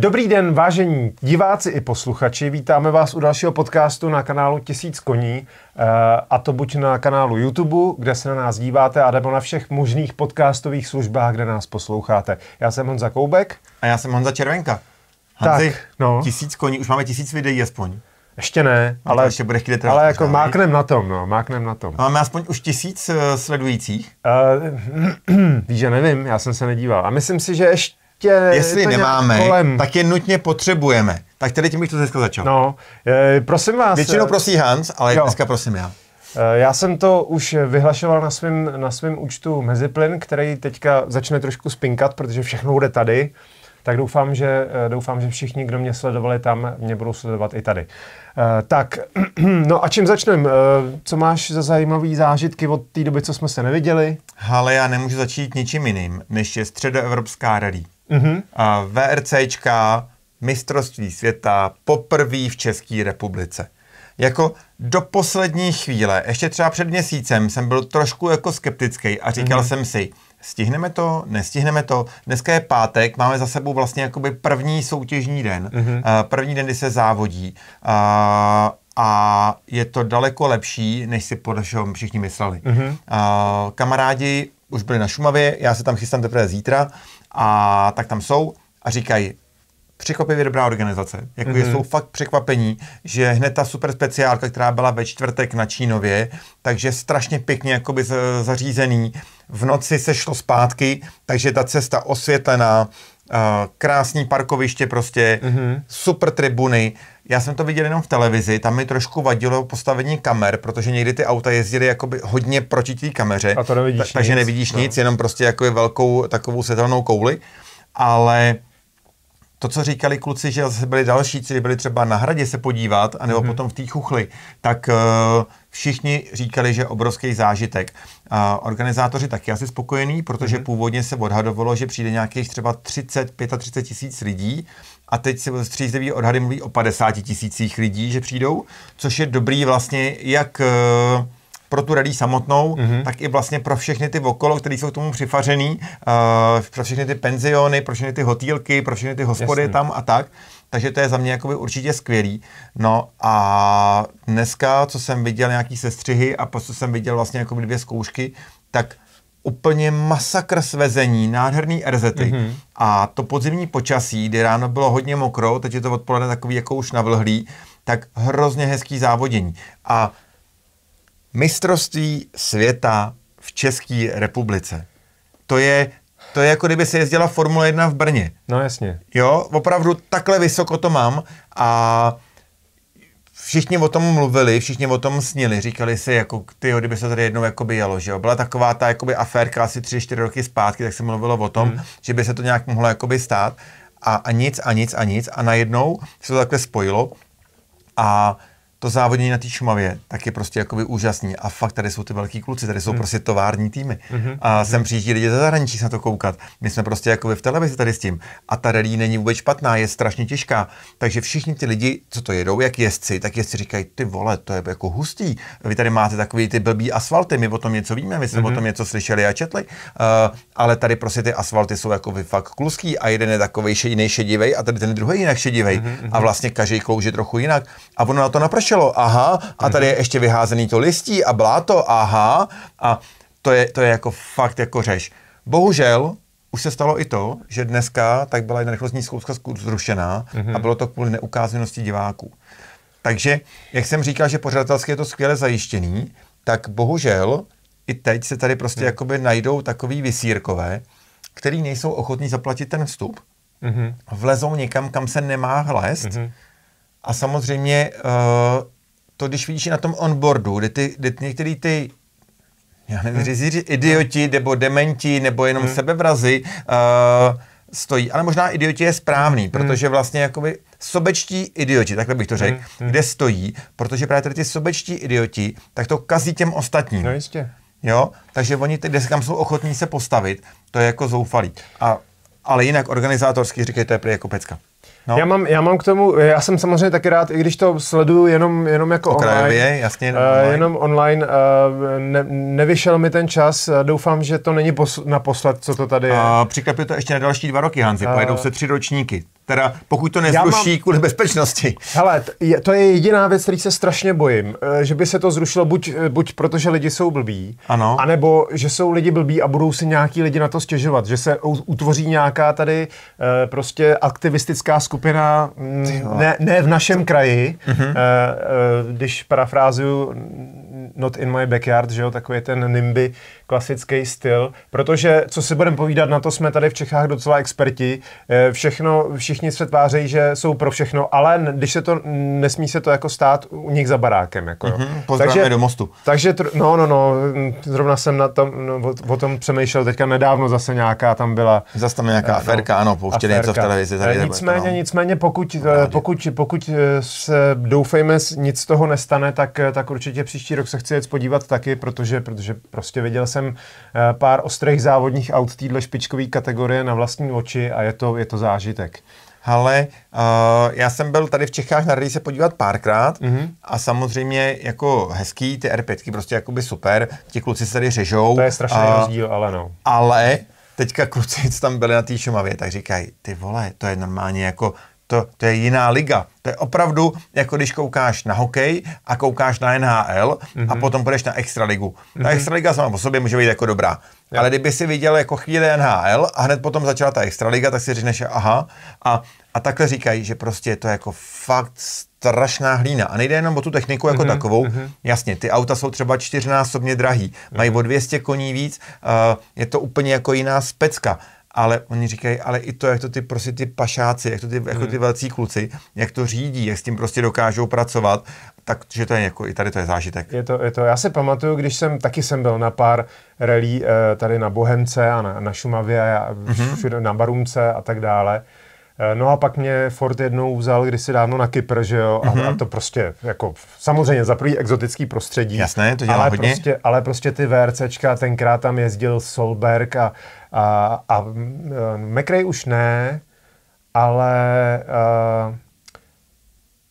Dobrý den, vážení diváci i posluchači. Vítáme vás u dalšího podcastu na kanálu Tisíc koní, eh, a to buď na kanálu YouTube, kde se na nás díváte, a nebo na všech možných podcastových službách, kde nás posloucháte. Já jsem Honza Koubek. A já jsem Honza Červenka. Hanzi, tak, no. tisíc koní, už máme tisíc videí aspoň. Ještě ne, ale, ještě bude chvíli ale jako máknem na tom, no, máknem na tom. Máme aspoň už tisíc uh, sledujících? Uh, víš, že nevím, já jsem se nedíval. A myslím si, že ještě tě, prostě Jestli to nemáme, kolem. tak je nutně potřebujeme. Tak tedy tím bych to dneska začal. No, e, prosím vás. Většinou eh, prosí Hans, ale jo. dneska prosím já. Eh, já jsem to už vyhlašoval na svém na svým účtu Meziplyn, který teďka začne trošku spinkat, protože všechno bude tady. Tak doufám, že, doufám, že všichni, kdo mě sledovali tam, mě budou sledovat i tady. Tak, no a čím začneme? Co máš za zajímavé zážitky od té doby, co jsme se neviděli? Ale já nemůžu začít ničím jiným, než je středoevropská rally mm-hmm. a VRCčka, mistrovství světa, poprvé v České republice. Jako do poslední chvíle, ještě třeba před měsícem, jsem byl trošku jako skeptický a říkal mm-hmm. jsem si, stihneme to, nestihneme to. Dneska je pátek, máme za sebou vlastně jakoby první soutěžní den, mm-hmm. uh, první den, kdy se závodí. Uh, a je to daleko lepší, než si podle všeho všichni mysleli. Mm-hmm. Uh, kamarádi už byli na Šumavě, já se tam chystám teprve zítra a tak tam jsou a říkají, překvapivě dobrá organizace. Jako mm-hmm. jsou fakt překvapení, že hned ta super speciálka, která byla ve čtvrtek na Čínově, takže strašně pěkně jakoby zařízený. V noci se šlo zpátky, takže ta cesta osvětlená, Eh, krásný parkoviště prostě, mm-hmm. super tribuny. Já jsem to viděl jenom v televizi, tam mi trošku vadilo postavení kamer, protože někdy ty auta jezdily jakoby hodně proti té kameře. A to nevidíš ta, Takže nevidíš no. nic, jenom prostě jako je velkou takovou světelnou kouli. Ale to, co říkali kluci, že byli další, kteří byli třeba na hradě se podívat, anebo mm-hmm. potom v té chuchli, tak uh, všichni říkali, že obrovský zážitek. A organizátoři taky asi spokojení, protože mm-hmm. původně se odhadovalo, že přijde nějakých třeba 30, 35 tisíc lidí a teď se střízlivý odhady mluví o 50 tisících lidí, že přijdou, což je dobrý vlastně jak... Uh, pro tu radí samotnou, mm-hmm. tak i vlastně pro všechny ty okolo, které jsou k tomu přifařený, uh, pro všechny ty penziony, pro všechny ty hotýlky, pro všechny ty hospody Jasný. tam a tak. Takže to je za mě jakoby určitě skvělý. No a dneska, co jsem viděl nějaký sestřihy a po co jsem viděl vlastně jakoby dvě zkoušky, tak úplně masakr svezení, nádherný erzety. Mm-hmm. A to podzimní počasí, kdy ráno bylo hodně mokro, teď je to odpoledne takový jako už navlhlý, tak hrozně hezký závodění. A Mistrovství světa v České republice. To je, to je jako kdyby se jezdila Formule 1 v Brně. No jasně. Jo, opravdu takhle vysoko to mám a všichni o tom mluvili, všichni o tom snili, říkali si, jako ty, kdyby se tady jednou jako jelo, že jo. Byla taková ta jakoby aférka asi 3-4 roky zpátky, tak se mluvilo o tom, hmm. že by se to nějak mohlo jakoby stát a, a nic a nic a nic a najednou se to takhle spojilo a to závodění na té Šumavě, tak je prostě jakoby úžasný. A fakt tady jsou ty velký kluci, tady jsou hmm. prostě tovární týmy. Hmm. A sem přijíždí lidi ze zahraničí se na to koukat. My jsme prostě jako v televizi tady s tím. A ta rally není vůbec špatná, je strašně těžká. Takže všichni ty lidi, co to jedou, jak jezdci, tak jezdci říkají, ty vole, to je jako hustý. Vy tady máte takový ty blbý asfalty, my o tom něco víme, my jsme hmm. o tom něco slyšeli a četli. Uh, ale tady prostě ty asfalty jsou jako fakt kluský a jeden je takový šedivý a tady ten druhý jinak šedivý. Hmm, hmm. A hmm. vlastně každý klouže trochu jinak. A ono na to naprší začalo, aha, a tady je mhm. ještě vyházený to listí a bláto, aha, a to je, to je jako fakt jako řeš. Bohužel, už se stalo i to, že dneska tak byla jedna rychlostní schůzka zrušená mm-hmm. a mhm. bylo to kvůli neukázněnosti diváků. Takže, jak jsem říkal, že pořadatelsky je to skvěle zajištěný, tak bohužel i teď se tady prostě mm. jakoby najdou takový vysírkové, který nejsou ochotní zaplatit ten vstup, mm-hmm. vlezou někam, kam se nemá hlézt, mm-hmm a samozřejmě uh, to, když vidíš na tom onboardu, kde ty, kde některý ty já nevím, hmm. říct, idioti, nebo dementi, nebo jenom hmm. sebevrazy, uh, stojí. Ale možná idioti je správný, hmm. protože vlastně jakoby sobečtí idioti, takhle bych to řekl, hmm, hmm. kde stojí, protože právě tady ty sobečtí idioti, tak to kazí těm ostatním. No jistě. Jo, takže oni, kde tam jsou ochotní se postavit, to je jako zoufalý. A, ale jinak organizátorsky říkají, to je jako pecka. No. Já, mám, já mám k tomu, já jsem samozřejmě taky rád, i když to sleduju jenom, jenom jako Okrajově, online. jasně. Jenom eh, online, uh, jenom online uh, ne, nevyšel mi ten čas, eh, doufám, že to není posl- naposled, co to tady je. Uh, přiklepuje to ještě na další dva roky, Hanzi, uh, pojedou se tři ročníky. Teda pokud to nezruší mám... kvůli bezpečnosti. Hele, to je jediná věc, který se strašně bojím. Eh, že by se to zrušilo buď, eh, buď protože lidi jsou blbí, ano. anebo že jsou lidi blbí a budou si nějaký lidi na to stěžovat. Že se utvoří nějaká tady eh, prostě aktivistická skupina, mm, ne, ne v našem kraji, uh-huh. když parafrázuju Not in my backyard, že jo, takový ten NIMBY, klasický styl, protože, co si budeme povídat, na to jsme tady v Čechách docela experti, eh, všechno, všichni se tváří, že jsou pro všechno, ale když se to, nesmí se to jako stát u nich za barákem, jako Mm-hmm, takže, do mostu. Takže, no, no, no, zrovna jsem na tom, no, o, o, tom přemýšlel, teďka nedávno zase nějaká tam byla. Zase tam nějaká eh, no, aferka, ano, pouštěli něco v televizi. Tady eh, nicméně, bude, no. nicméně, pokud, pokud, pokud se doufejme, nic z toho nestane, tak, tak určitě příští rok se chci jít podívat taky, protože, protože prostě viděl jsem jsem eh, pár ostrých závodních aut téhle špičkové kategorie na vlastní oči a je to, je to zážitek. Ale uh, eh, já jsem byl tady v Čechách na se podívat párkrát mm-hmm. a samozřejmě jako hezký, ty R5 prostě jakoby super, ti kluci se tady řežou. To je strašný uh, rozdíl, ale no. Ale teďka kluci, co tam byli na té Šumavě, tak říkají, ty vole, to je normálně jako to, to je jiná liga. To je opravdu, jako když koukáš na hokej a koukáš na NHL mm-hmm. a mhm. potom půjdeš na Extraligu. Mm-hmm. Ta mhm. Extraliga sama o sobě může být jako dobrá. Jo. Ale kdyby si viděl jako chvíli NHL a hned potom začala ta Extraliga, tak si říkneš, aha. A, a takhle říkají, že prostě je to jako fakt strašná hlína. A nejde jenom o tu techniku jako mm-hmm. takovou. Mm-hmm. Jasně, ty auta jsou třeba čtyřnásobně drahý, mají mm-hmm. o 200 koní víc, uh, je to úplně jako jiná specka ale oni říkají, ale i to, jak to ty prostě ty pašáci, jak to ty, hmm. jako ty hmm. velcí kluci, jak to řídí, jak s tím prostě dokážou pracovat, takže to je jako, i tady to je zážitek. Je to, je to. Já si pamatuju, když jsem, taky jsem byl na pár relí eh, tady na Bohemce a na, na Šumavě a mm-hmm. na Barumce a tak dále. Eh, no a pak mě Ford jednou vzal kdysi dávno na Kypr, že jo, mm-hmm. a, mhm. a to prostě jako samozřejmě za prvý exotický prostředí. Jasné, to dělá ale hodně. Prostě, ale prostě ty VRCčka, tenkrát tam jezdil Solberg a a, a McRae eh, už ne, ale uh,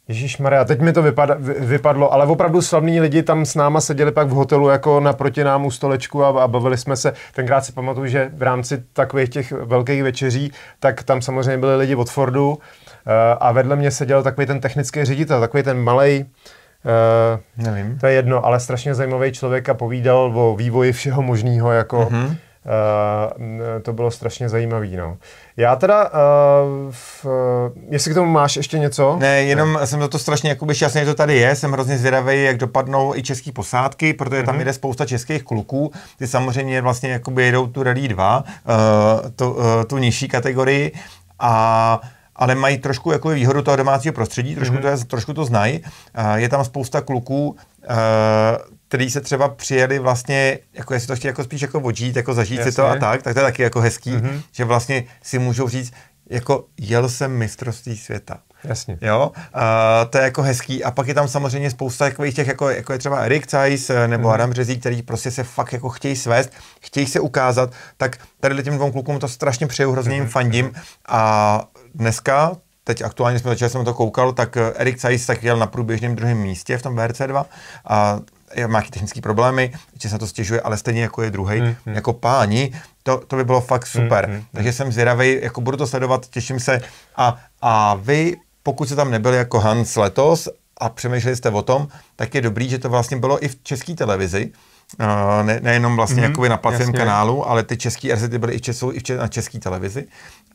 Ježíš Maria, teď mi to vypad, vypadlo, ale opravdu slavní lidi tam s náma seděli pak v hotelu jako naproti nám u stolečku a, a bavili jsme se. Tenkrát si pamatuju, že v rámci takových těch velkých večeří, tak tam samozřejmě byli lidi od Fordu eh, a vedle mě seděl takový ten technický ředitel, takový ten malej, Uh, Nevím. To je jedno, ale strašně zajímavý člověk a povídal o vývoji všeho možného, jako uh-huh. Eh, to bylo strašně zajímavé. No. Já teda, uh, v, uh, jestli k tomu máš ještě něco? Ne, jenom ne. jsem za to strašně jakoby šťastný, že to tady je. Jsem hrozně zvědavý, jak dopadnou i české posádky, protože mm-hmm. tam mhm. jede spousta českých kluků. Ty samozřejmě vlastně jakoby jedou tu Rally 2, uh, to, uh, tu nižší kategorii. A ale mají trošku jako výhodu toho domácího prostředí, trošku, mm-hmm. to, trošku to znají. je tam spousta kluků, který se třeba přijeli vlastně, jako jestli to chtějí jako spíš jako odžít, jako zažít Jasně. si to a tak, tak to je taky jako hezký, mm-hmm. že vlastně si můžou říct, jako jel jsem mistrovství světa. Jasně. Jo, a to je jako hezký. A pak je tam samozřejmě spousta takových těch, jako, jako je třeba Erik Zeiss eh, nebo mm. Adam Řezí, který prostě se fakt jako chtějí svést, chtějí se ukázat, tak tady těm dvou klukům to strašně přeju, hrozně jim mhm. fandím. Mhm. A dneska, teď aktuálně jsme začali, jsem to koukal, tak eh, Erik Zeiss tak jel na průběžném druhém místě v tom VRC2 a má technické problémy, či se na to stěžuje, ale stejně jako je druhý, mm, hmm jako páni, to, to by bylo fakt super. Mm, hmm Takže jsem zvědavý, jako budu to sledovat, těším se. A, a vy, pokud jste tam nebyli jako Hans letos a přemýšleli jste o tom, tak je dobrý, že to vlastně bylo i v české televizi, eh, ne, nejenom vlastně mm, jakoby na placeném kanálu, ale ty české RZ byly i, jsou i v na české televizi.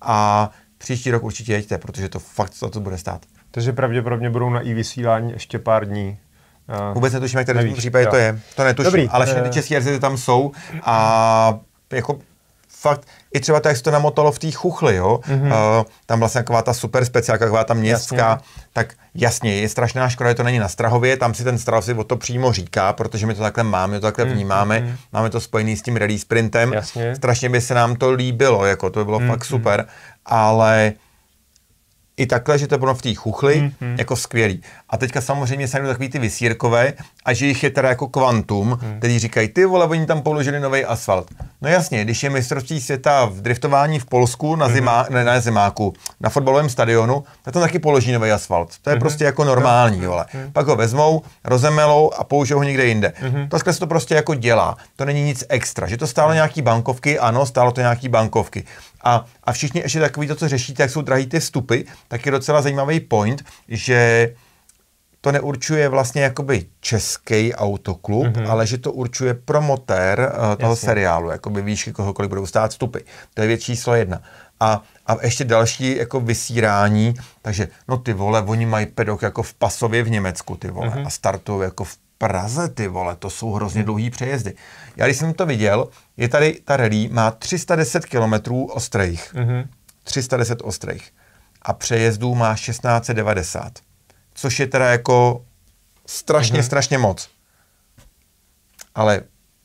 A příští rok určitě jeďte, protože to fakt za to bude stát. Takže pravděpodobně budou na i e vysílání ještě pár dní. Vůbec netuším, jak tady v případě jo. to je. To netuším, Dobrý. ale všechny eh. ty české recepty tam jsou a jako fakt, i třeba to, jak se to namotalo v té chuchli, jo, mm-hmm. uh, tam vlastně taková ta super speciálka, taková ta městská, jasně. tak jasně, je strašná škoda, že to není na Strahově, tam si ten Strahov si o to přímo říká, protože my to takhle máme, to takhle mm-hmm. vnímáme, mhm. máme to spojený s tím release printem, jasně. strašně by se nám to líbilo, jako to by bylo mm-hmm. fakt mhm. super, ale i takhle, že to bylo v té chuchli, mm-hmm. jako skvělý. A teďka samozřejmě se takový ty vysírkové a že jich je teda jako kvantum, mm. který říkají, ty vole, oni tam položili nový asfalt. No jasně, když je mistrovství světa v driftování v Polsku na, mhm. zima, mm. ne, na zimáku, na fotbalovém stadionu, tak tam taky položí nový asfalt. To je mm-hmm. prostě jako normální, mm. vole. Mm. Pak ho vezmou, rozemelou a použijou ho někde jinde. Mm-hmm. Takhle se to prostě jako dělá. To není nic extra. Že to stálo mm. nějaký bankovky, ano, stálo to nějaký bankovky. A, a všichni ještě takový to, co řešíte, jak jsou drahý ty vstupy, tak je docela zajímavý point, že to neurčuje vlastně jakoby český autoklub, mm-hmm. ale že to určuje promotér uh, toho Jasně. seriálu, jakoby výšky koho, budou stát vstupy. To je věc číslo jedna. A, a ještě další jako vysírání, takže no ty vole, oni mají pedok jako v Pasově v Německu, ty vole, mm-hmm. a startují jako v Praze, ty vole, to jsou hrozně dlouhý přejezdy. Já když jsem to viděl, je tady, ta rally má 310 kilometrů ostrých. Mm-hmm. 310 ostrých. A přejezdů má 1690. Což je teda jako strašně, mm-hmm. strašně moc. Ale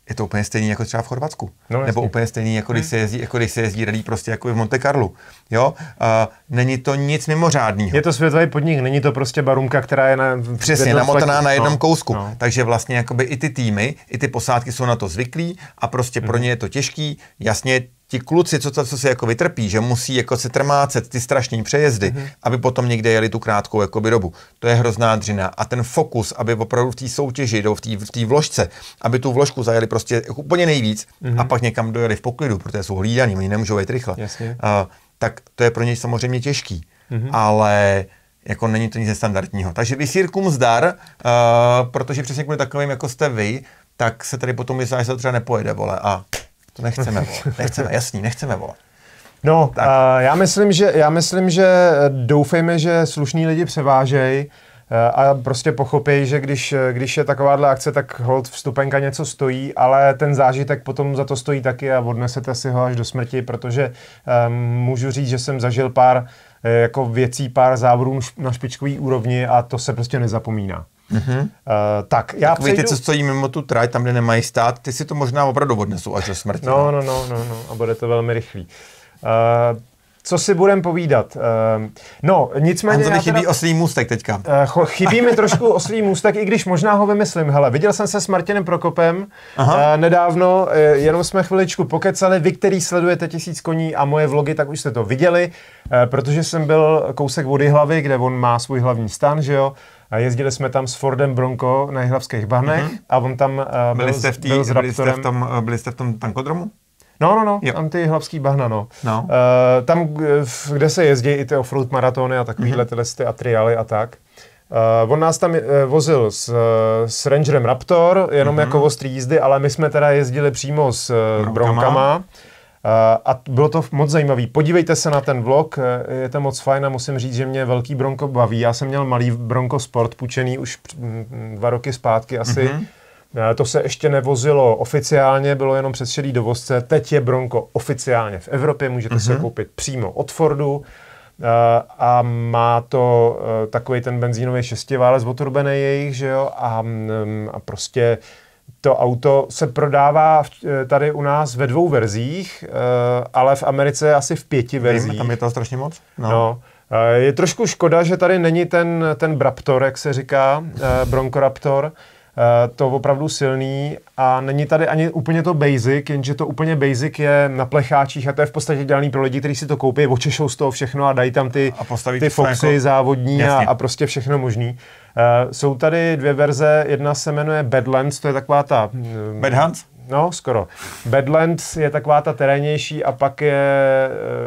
je to úplně stejný jako třeba v Chorvatsku. No, Nebo úplně stejný, jako když hmm. se jezdí, jako když se jezdí rally prostě jako v Monte Carlo. Jo? A není to nic mimořádného. Je to světový podnik, není to prostě barumka, která je na... Přesně, namotaná na jednom no, kousku. No. Takže vlastně jakoby i ty týmy, i ty posádky jsou na to zvyklí a prostě hmm. pro ně je to těžký. Jasně, ti kluci, co, to, co se jako vytrpí, že musí jako se trmácet ty strašné přejezdy, mm-hmm. aby potom někde jeli tu krátkou jakoby dobu. To je hrozná dřina. A ten fokus, aby opravdu v té soutěži, do, v té v tý vložce, aby tu vložku zajeli prostě jako úplně nejvíc mm-hmm. a pak někam dojeli v poklidu, protože jsou hlídaní, oni nemůžou jít rychle. Jasně. Uh, tak to je pro něj samozřejmě těžký. Mm-hmm. Ale jako není to nic standardního. Takže vysírkům zdar, uh, protože přesně kvůli takovým, jako jste vy, tak se tady potom myslí, že se to třeba nepojede, vole, a to nechceme volat. Nechceme, jasný, nechceme volat. No, Uh, já, myslím, že, já myslím, že eh, doufejme, že slušní lidi převážejí uh, eh, a prostě pochopí, že když, eh, když je takováhle akce, tak hold vstupenka něco stojí, ale ten zážitek potom za to stojí taky a odnesete si ho až do smrti, protože um, můžu říct, že jsem zažil pár jako věcí, pár závodů na špičkový úrovni a to se prostě nezapomíná. Mm-hmm. Uh, tak, já Takový přejdu... ty, co stojí mimo tu trať, tam, kde nemají stát, ty si to možná opravdu odnesou až do smrti. No, no, no, no, no, a bude to velmi rychlý. Uh, co si budem povídat? No, nicméně... Anzovi chybí teda, oslý můstek teďka. Chybí mi trošku oslý můstek, i když možná ho vymyslím. Hele, viděl jsem se s Martinem Prokopem uh, nedávno, jenom jsme chviličku pokecali. Vy, který sledujete Tisíc koní a moje vlogy, tak už jste to viděli, protože jsem byl kousek vody hlavy, kde on má svůj hlavní stan, že jo? A jezdili jsme tam s Fordem Bronco na Jihlavských Banech mm-hmm. a on tam uh, byl, byli jste v tý, byl s byli jste v, tom, eh, byli jste v tom tankodromu? No, no, no, jo. tam ty hlavský bahna, no. no. Uh, tam, kde se jezdí i ty offroad maratony a takovýhle mm-hmm. tyhle a triály a tak. Uh, on nás tam uh, vozil s, s Rangerem Raptor, jenom mm-hmm. jako ostrý jízdy, ale my jsme teda jezdili přímo s uh, Bronkama. bronkama Eh, a bylo to moc zajímavý. Podívejte se na ten vlog, eh, je to moc fajn a musím říct, že mě velký bronko baví. Já jsem měl malý bronko sport půjčený už dva roky zpátky asi. Mm-hmm. To se ještě nevozilo oficiálně, bylo jenom přes šedý dovozce. Teď je Bronco oficiálně v Evropě, můžete mm-hmm. si ho mhm. koupit přímo od Fordu. A má to takový ten benzínový šestiválec oturbený jejich, že jo, a, mm, a prostě to auto se prodává v, eh, tady u nás ve dvou verzích, eh, ale v Americe asi v pěti verzích. tam je to strašně moc. No. no. Eh, je trošku škoda, že tady není ten, ten Braptor, jak se říká, Bronco Raptor. to opravdu silný a není tady ani úplně to basic, jenže to úplně basic je na plecháčích a to je v podstatě dělaný pro lidi, kteří si to koupí, očešou z toho všechno a dají tam ty, a ty foxy jako... závodní a, a prostě všechno možný. Eh, jsou tady dvě verze, jedna se jmenuje Badlands, to je taková ta... Mm, Badlands? No, skoro. Badlands je taková ta terénnější a pak je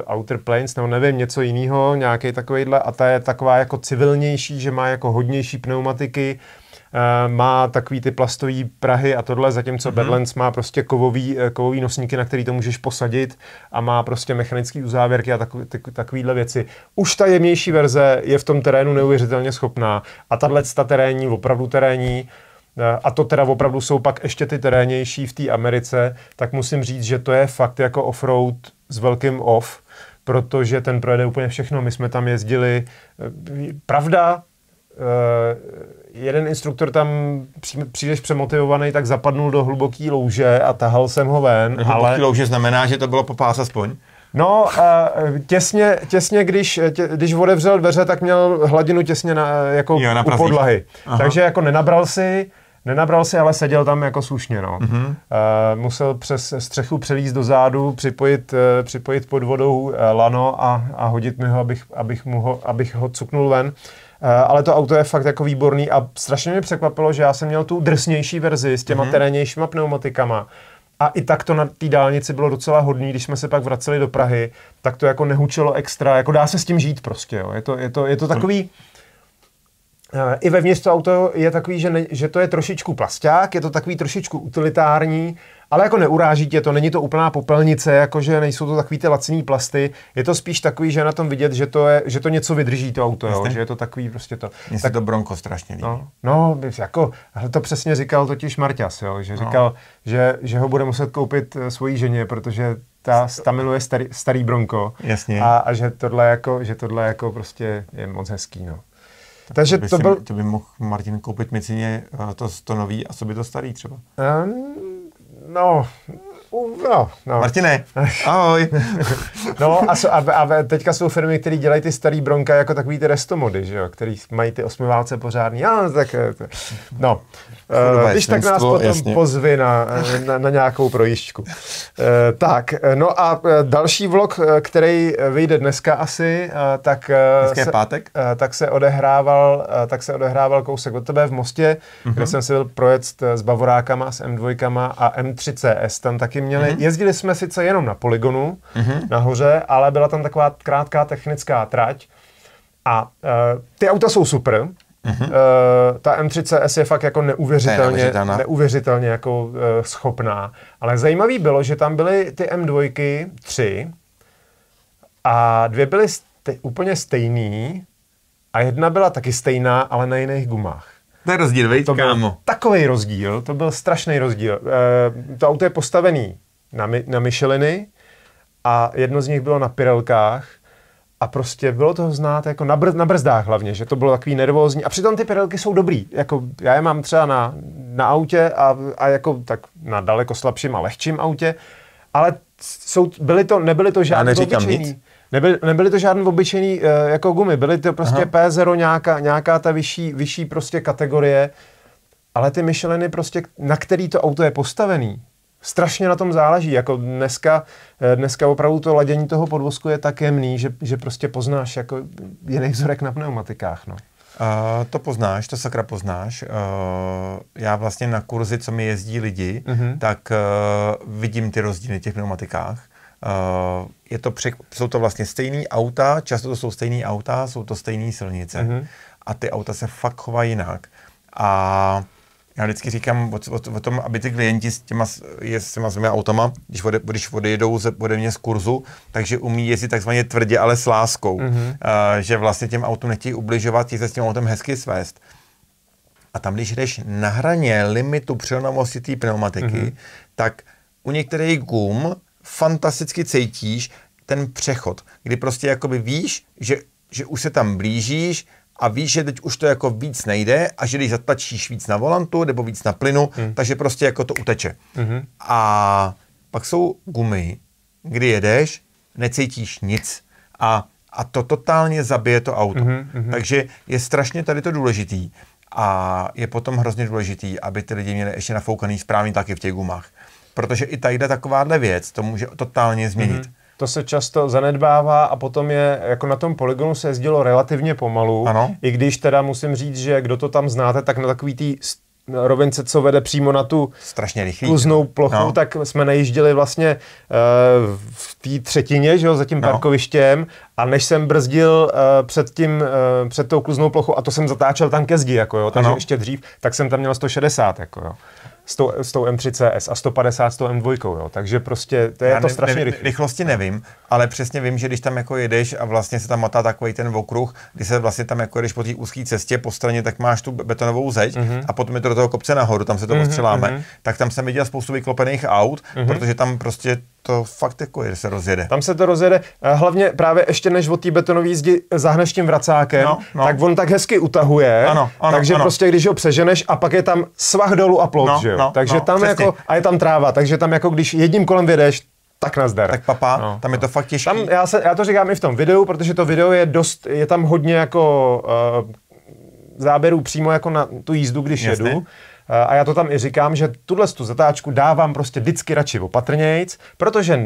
eh, Outer Plains, nebo nevím, něco jiného, nějaký takovýhle a ta je taková jako civilnější, že má jako hodnější pneumatiky, Eh, má takový ty plastový prahy a tohle, zatímco mm-hmm. Badlands má prostě kovový, eh, kovový nosníky, na který to můžeš posadit a má prostě mechanický uzávěrky a takový, tak, takovýhle věci. Už ta jemnější verze je v tom terénu neuvěřitelně schopná a tahle ta terénní, opravdu terénní, eh, a to teda opravdu jsou pak ještě ty terénější v té Americe, tak musím říct, že to je fakt jako offroad s velkým off, protože ten projede úplně všechno. My jsme tam jezdili, pravda, jeden instruktor tam příliš přemotivovaný, tak zapadnul do hluboký louže a tahal jsem ho ven. Hluboký ale... louže znamená, že to bylo po pás aspoň? No, e, těsně, těsně když, e, tě, když odevřel dveře, tak měl hladinu těsně na, e, jako jo, na u podlahy. Aha. Takže jako nenabral si, Nenabral si, ale seděl tam jako slušně. No. Mm-hmm. musel přes střechu přelíst do zádu, připojit, připojit pod vodou lano a, a hodit mi ho abych, abych, mu ho, abych ho cuknul ven. Eh, ale to auto je fakt jako výborný a strašně mě překvapilo, že já jsem měl tu drsnější verzi s těma mm-hmm. terénějšíma pneumatikama a i tak to na té dálnici bylo docela hodný, když jsme se pak vraceli do Prahy, tak to jako nehučelo extra, jako dá se s tím žít prostě, jo. Je, to, je, to, je to takový... Mm Eh, i vevnitř to auto je takový, že, ne, že to je trošičku plasták, je to takový trošičku utilitární, ale jako neuráží tě to, není to úplná popelnice, jakože nejsou to takový ty laciný plasty, je to spíš takový, že na tom vidět, že to, je, že to něco vydrží to auto, jo, že je to takový prostě to. Mně tak, se to bronko strašně líbí. No, no jako, to přesně říkal totiž Marťas, jo, že no. říkal, no. že, že ho bude muset koupit eh, svojí ženě, protože ta, ta miluje starý, starý bronko. Jasně. A, a že tohle jako, že tohle jako prostě je moc hezký, no. Takže to, by to byl... Si, to by mohl Martin koupit Micině eh, to, to nový a co by to starý třeba? Um, no, No, no. Martine, ahoj. no a, so, a, a, teďka jsou firmy, které dělají ty starý bronka jako takový ty restomody, že jo, který mají ty osmiválce pořádný. A, eh, no, tak, no, Uh, když tak nás potom jasně. pozvi na, eh, na, na nějakou projížďku. Uh, tak, no a další vlog, který vyjde dneska asi, uh, tak, dneska se, pátek. tak, se odehrával, tak se odehrával kousek od tebe v Mostě, uh-huh. kde jsem si byl projet s Bavorákama, s M2 a M3CS tam taky měli. Uh-huh. Jezdili jsme sice jenom na poligonu uh-huh. nahoře, ale byla tam taková krátká technická trať, a uh, ty auta jsou super, Uh, ta M3CS je fakt jako neuvěřitelně, neuvěřitelně jako uh, schopná. Ale zajímavý bylo, že tam byly ty M2, tři, a dvě byly ste- úplně stejný a jedna byla taky stejná, ale na jiných gumách. To je rozdíl, vejď, to kámo. takový rozdíl, to byl strašný rozdíl. Uh, to auto je postavený na, my, na Micheliny a jedno z nich bylo na Pirelkách a prostě bylo to znát jako na, br- na brzdách hlavně, že to bylo takový nervózní. A přitom ty pedalky jsou dobrý. Jako já je mám třeba na, na autě a, a jako tak na daleko slabším a lehčím autě, ale jsou, byly to, nebyly to žádné obyčejný. Nebyly, nebyly to žádný obyčejný uh, jako gumy, byly to prostě P0, nějaká, nějaká ta vyšší, vyšší prostě kategorie. Ale ty myšleny prostě, na který to auto je postavený, strašně na tom záleží. Jako dneska, eh, dneska opravdu to ladění toho podvozku je tak jemný, že, že prostě poznáš jako jiný vzorek na pneumatikách. No. Uh, to poznáš, to sakra poznáš. Uh, já vlastně na kurzy, co mi jezdí lidi, uh-huh. tak uh, vidím ty rozdíly v těch pneumatikách. Uh, je to přek- jsou to vlastně stejné auta, často to jsou stejné auta, jsou to stejné silnice. Uh-huh. A ty auta se fakt chovají jinak. A já vždycky říkám o, o, o tom, aby ty klienti s těma, je, s těma svými autama, když, ode, když odejedou ze, ode mě z kurzu, takže umí jezdit takzvaně tvrdě, ale s láskou. Mm-hmm. Uh, že vlastně těm autům nechtějí ubližovat, chtějí se s tím autem hezky svést. A tam, když jdeš na hraně limitu přilnavosti té pneumatiky, mm-hmm. tak u některých gum fantasticky cítíš ten přechod, kdy prostě jakoby víš, že, že už se tam blížíš, a víš, že teď už to jako víc nejde a že když zatlačíš víc na volantu nebo víc na plynu, hmm. takže prostě jako to uteče. Hmm. A pak jsou gumy, kdy jedeš, necítíš nic a, a to totálně zabije to auto. Hmm. Takže je strašně tady to důležitý a je potom hrozně důležitý, aby ty lidi měli ještě nafoukaný správný taky v těch gumách. Protože i tady takováhle věc to může totálně změnit. Hmm to se často zanedbává a potom je, jako na tom poligonu se jezdilo relativně pomalu, ano. i když teda musím říct, že kdo to tam znáte, tak na takový tý rovince, co vede přímo na tu Strašně rychlý, kluznou no. plochu, no. tak jsme nejíždili vlastně e, v té třetině, že jo, za tím no. parkovištěm a než jsem brzdil e, před tím, e, před tou kluznou plochu a to jsem zatáčel tam ke zdi, jako jo, takže ano. ještě dřív, tak jsem tam měl 160, jako jo s tou, s tou m 3 CS a 150 s tou M2, jo. takže prostě to je Já to ne, strašně ne, Rychlosti nevím, ale přesně vím, že když tam jako jedeš a vlastně se tam matá takový ten okruh, když se vlastně tam jako jedeš po té úzké cestě po straně, tak máš tu betonovou zeď mm-hmm. a potom je to do toho kopce nahoru, tam se to mm-hmm, ostřeláme, mm-hmm. tak tam jsem viděl spoustu vyklopených aut, mm-hmm. protože tam prostě to fakt jako je, se rozjede. Tam se to rozjede, eh, hlavně právě ještě než od té betonové jízdy zahneš tím vracákem, no, no. tak on tak hezky utahuje, ano, ano, takže ano. prostě když ho přeženeš a pak je tam svah dolů a plout, no, že jo? No, takže no, tam přesně. jako, a je tam tráva, takže tam jako když jedním kolem vědeš, tak nazdar. Tak papa, no, tam je no. to fakt těžké. Tam, já, se, já to říkám i v tom videu, protože to video je dost, je tam hodně jako uh, záběrů přímo jako na tu jízdu, když Jasne. jedu. Eh, a já to tam i říkám, že tuhle tu zatáčku dávám prostě vždycky radši opatrnějc, protože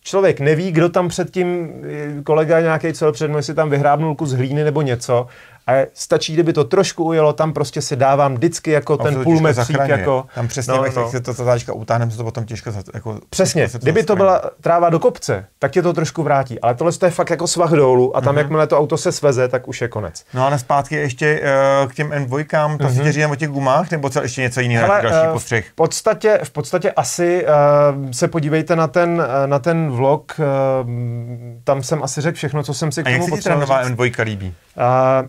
člověk neví, kdo tam předtím, eh, kolega nějaký co před mnou, si tam vyhrábnul kus hlíny nebo něco a stačí, kdyby to trošku ujelo, tam prostě si dávám vždycky jako no, ten půl metřík. Jako, tam přesně, no, jak no. se to zatáčka utáhneme, se to potom těžko... Jako, přesně, těžko to kdyby to byla tráva do kopce, tak tě to trošku vrátí. Ale tohle je fakt jako svah dolů a tam, mm-hmm. jakmile to auto se sveze, tak už je konec. No a zpátky ještě uh, k těm N2, to mm-hmm. si říkám o těch gumách, nebo co ještě něco jiného, jako další eh, postřeh? V podstatě, v podstatě asi uh, se podívejte na ten, na ten vlog, uh, tam jsem asi řekl všechno, co jsem si k tomu jak se nová n 2 líbí? Uh,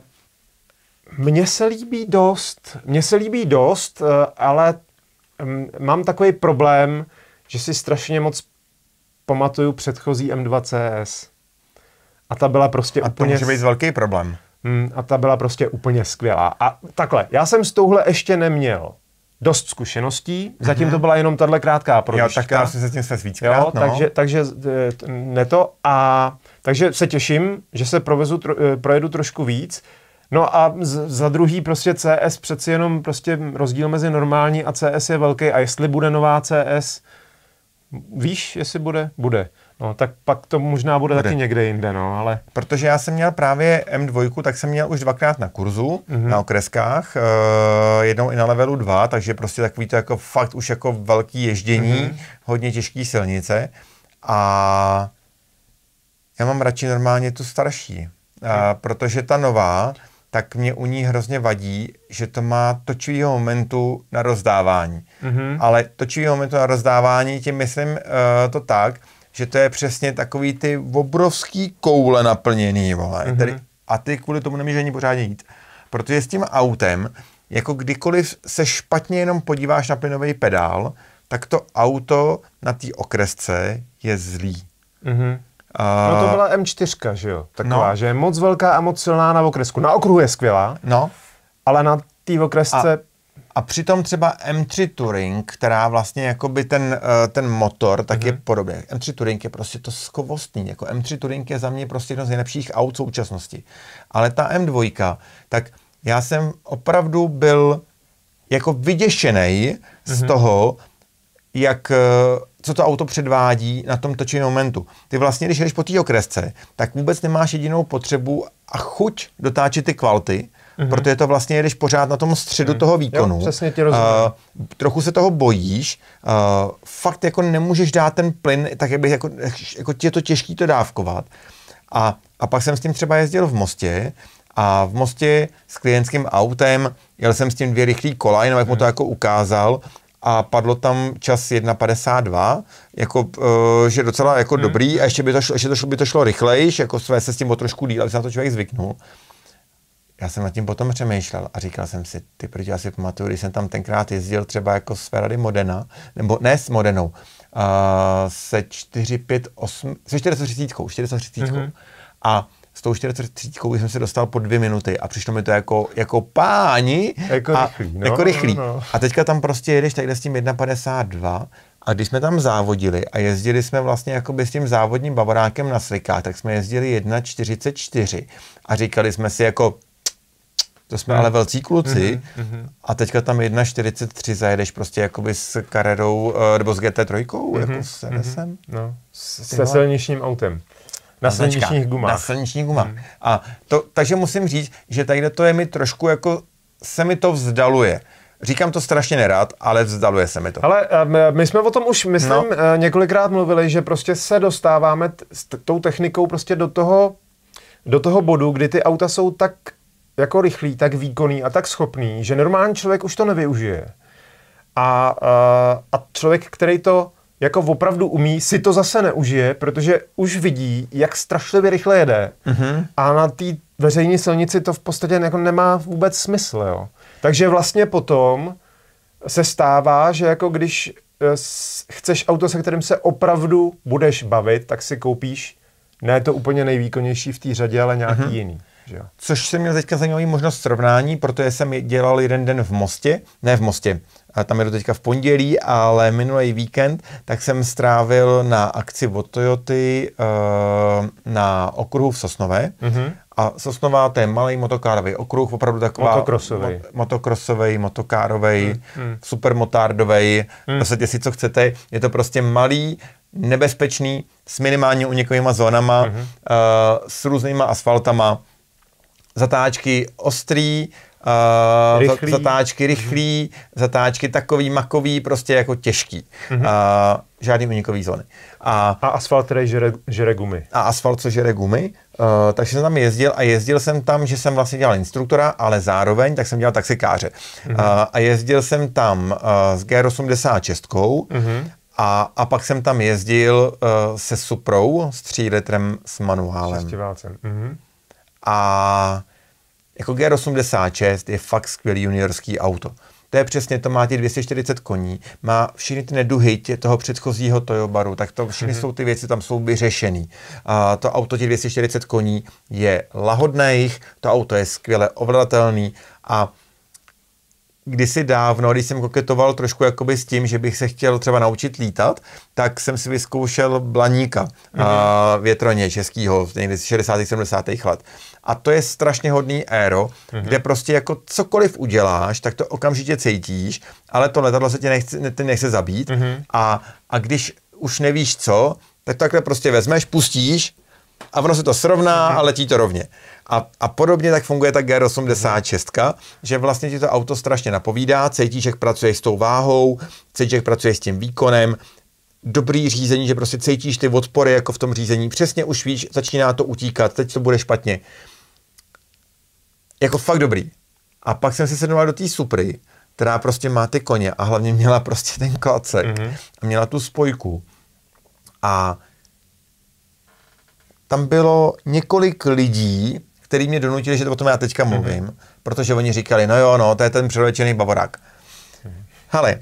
mně se líbí dost, mně se líbí dost, eh, ale mm, mám takový problém, že si strašně moc pamatuju předchozí M2CS. A ta byla prostě a úplně... úplně... to může být velký problém. Mm, a ta byla prostě úplně skvělá. A takhle, já jsem s touhle ještě neměl dost zkušeností, zatím mm-hmm. to byla jenom tahle krátká prodížka. Jo, tak já jsem se tím se jo, no. takže, takže eh, ne to. A takže se těším, že se provezu, tro, eh, projedu trošku víc. No a z, za druhý prostě CS přeci jenom prostě rozdíl mezi normální a CS je velký a jestli bude nová CS, víš, jestli bude? Bude. No, tak pak to možná bude, bude. taky někde jinde, no, ale... Protože já jsem měl právě M2, tak jsem měl už dvakrát na kurzu, mm-hmm. na okreskách, uh, jednou i na levelu 2, takže prostě takový to jako fakt už jako velký ježdění, mm-hmm. hodně těžký silnice a já mám radši normálně tu starší, e, protože ta nová, tak mě u ní hrozně vadí, že to má točivýho momentu na rozdávání. Mm-hmm. Ale točivýho momentu na rozdávání, tím myslím uh, to tak, že to je přesně takový ty obrovský koule naplněný, vole. Mm-hmm. Tedy, a ty kvůli tomu nemůžeš ani pořádně jít. Protože s tím autem, jako kdykoliv se špatně jenom podíváš na plynový pedál, tak to auto na té okresce je zlý. Mm-hmm. A... No to byla M4, že jo? Taková, no. že je moc velká a moc silná na okresku. Na okruhu je skvělá, no. ale na té okresce... A... A přitom třeba M3 Touring, která vlastně jako by ten, eh, ten motor, tak mm-hmm. je mhm. podobný. M3 Touring je prostě to skvostný. Jako M3 Touring je za mě prostě jedno z nejlepších aut současnosti. Ale ta M2, tak já jsem opravdu byl jako vyděšený mm-hmm. z mhm. toho, jak eh, co to auto předvádí na tom točivém momentu. Ty vlastně, když jdeš po té okresce, tak vůbec nemáš jedinou potřebu a chuť dotáčet ty kvalty, Mm-hmm. Protože to vlastně jedeš pořád na tom středu mm. toho výkonu. Jo, přesně ti rozumím. Uh, trochu se toho bojíš. Uh, fakt jako nemůžeš dát ten plyn, tak jak bych jako, jako tě to těžký to dávkovat. A, a pak jsem s tím třeba jezdil v Mostě a v Mostě s klientským autem, jel jsem s tím dvě rychlý kola, jenom jak mm. mu to mhm. jako ukázal a padlo tam čas 1.52, jako, uh, že docela jako hmm. dobrý a ještě by to šlo, ještě to šlo, by to šlo rychlejš, jako své se s tím o trošku díl, aby se na to člověk zvyknul. Já jsem nad tím potom přemýšlel a říkal jsem si, ty proti, já si pamatuju, když jsem tam tenkrát jezdil třeba jako z Ferrari Modena, nebo ne s Modenou, uh, se 8, se 430, 430 mm-hmm. a s tou 43 jsem se dostal po dvě minuty a přišlo mi to jako, jako páni. Jako a, rychlý. No, jako rychlý. No, no. A teďka tam prostě jedeš takhle s tím 1,52 a když jsme tam závodili a jezdili jsme vlastně jakoby s tím závodním bavorákem na slikách, tak jsme jezdili 1,44 a říkali jsme si jako, to jsme no. ale velcí kluci hmm. a teďka tam 1,43 zajedeš prostě jakoby s karerou, eh, nebo s GT3, hmm. jako s NSM. Mhm, hmm. No. S, se silničním autem na, na gumách. Na silničních gumách. Hmm. A to, takže musím říct, že tady to je mi trošku jako, se mi to vzdaluje. Říkám to strašně nerád, ale vzdaluje se mi to. Ale eh, my jsme o tom už, myslím, no. Eh, několikrát mluvili, že prostě se dostáváme t- s t- tou technikou prostě do toho, do toho bodu, kdy ty auta jsou tak jako rychlí, tak výkonný a tak schopný, že normální člověk už to nevyužije. A, a, eh, a člověk, který to jako opravdu umí, si to zase neužije, protože už vidí, jak strašlivě rychle jede mm-hmm. a na té veřejné silnici to v podstatě jako nemá vůbec smysl. Jo. Takže vlastně potom se stává, že jako když eh, chceš auto, se kterým se opravdu budeš bavit, tak si koupíš ne to úplně nejvýkonnější v té řadě, ale nějaký mm-hmm. jiný. Že jo. Což jsem měl teďka zajímavý možnost srovnání, protože jsem dělal jeden den v Mostě, ne v Mostě, a tam to teďka v pondělí, ale minulý víkend, tak jsem strávil na akci od Toyoty eh, na okruhu v Sosnové. Mm-hmm. A Sosnová to je malý motokárový okruh, opravdu taková... Motokrosový. Mo- motokrosový, motokárovej, mhm. mm, hmm supermotardový, mm. vlastně si co chcete. Je to prostě malý, nebezpečný, s minimálně unikovýma zónama, mm-hmm. uh, s různýma asfaltama zatáčky ostrý, Uh, rychlý. zatáčky rychlý, mm-hmm. zatáčky takový makový, prostě jako těžký. Mm-hmm. Uh, žádný unikový zóny. A, a asfalt, který žere, žere gumy. A asfalt, co žere gumy. Uh, takže jsem tam jezdil a jezdil jsem tam, že jsem vlastně dělal instruktora, ale zároveň tak jsem dělal taxikáře. Mm-hmm. Uh, a jezdil jsem tam uh, s G86 mm-hmm. A, a pak jsem tam jezdil uh, se Suprou s 3 litrem s manuálem. S a jako g 86 je fakt skvělý juniorský auto. To je přesně, to má ty 240 koní, má všechny ty neduhy tě, toho předchozího Toyobaru, tak to všechny mm-hmm. jsou ty věci, tam jsou vyřešený. A to auto těch 240 koní je lahodné jich, to auto je skvěle ovladatelný a kdysi dávno, když jsem koketoval trošku jakoby s tím, že bych se chtěl třeba naučit lítat, tak jsem si vyzkoušel blaníka mm-hmm. a mhm. větroně českýho, někdy z 60. 70. let. A to je strašně hodný éro, mm-hmm. kde prostě jako cokoliv uděláš, tak to okamžitě cítíš, ale to letadlo se tě nechce, tě nechce zabít mm-hmm. a, a když už nevíš co, tak takhle prostě vezmeš, pustíš a ono se to srovná mm-hmm. a letí to rovně. A, a podobně tak funguje ta GR86, že vlastně ti to auto strašně napovídá, cítíš, jak pracuješ s tou váhou, cítíš, jak pracuješ s tím výkonem, dobrý řízení, že prostě cítíš ty odpory jako v tom řízení, přesně už víš, začíná to utíkat, teď to bude špatně. Jako fakt dobrý. A pak jsem se sednul do té Supry, která prostě má ty koně a hlavně měla prostě ten klacek mm-hmm. a měla tu spojku. A tam bylo několik lidí, který mě donutili, že to o tom já teďka mhm. mluvím, mm-hmm. protože oni říkali, no jo, no, to je ten přelečený bavorák. Mm-hmm.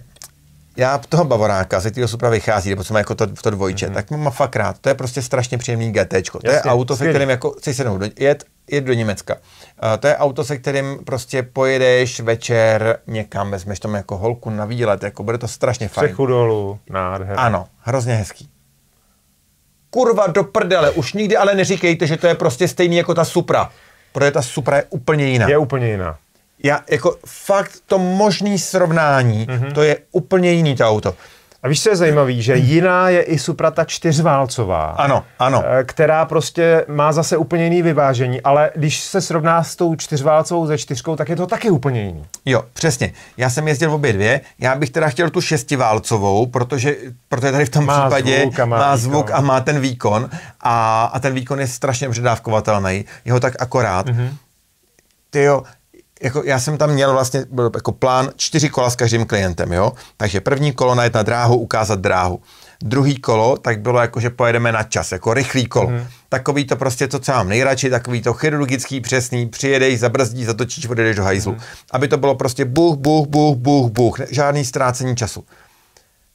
já toho bavoráka, ze kterého supra vychází, nebo co má jako to, to dvojče, mm-hmm. tak mám fakt rád. To je prostě strašně příjemný GT. To je auto, se kterým jako chci sednout, do, jet, jet do Německa. Uh, to je auto, se kterým prostě pojedeš večer někam, vezmeš tam jako holku na výlet, jako bude to strašně fajn. Přechu dolů, nádherný. Ano, hrozně hezký kurva do prdele, už nikdy ale neříkejte, že to je prostě stejný jako ta Supra. Protože ta Supra je úplně jiná. Je úplně jiná. Já, jako fakt to možný srovnání, mm-hmm. to je úplně jiný to auto. A víš, co je zajímavé, že jiná je i Suprata čtyřválcová. Ano, ano. Eh, která prostě má zase úplně jiný vyvážení, ale když se srovná s tou čtyřválcovou ze čtyřkou, tak je to taky úplně jiný. Jo, přesně. Já jsem jezdil obě dvě. Já bych teda chtěl tu šestiválcovou, protože, protože tady v tom má případě zvuk má, má zvuk a má ten výkon. A, a ten výkon je strašně předávkovatelný. Jeho tak akorát. Mm-hmm. Ty jo, jako já jsem tam měl vlastně byl jako plán čtyři kola s každým klientem, jo. Takže první kolo najet na dráhu, ukázat dráhu. Druhý kolo, tak bylo jako, že pojedeme na čas, jako rychlý kolo. Mm. Takový to prostě to, co mám nejradši, takový to chirurgický, přesný, přijedeš, zabrzdí, zatočíš, odejdeš do hajzlu. Mm. Aby to bylo prostě buch, buch, buch, buch, buch, žádný ztrácení času.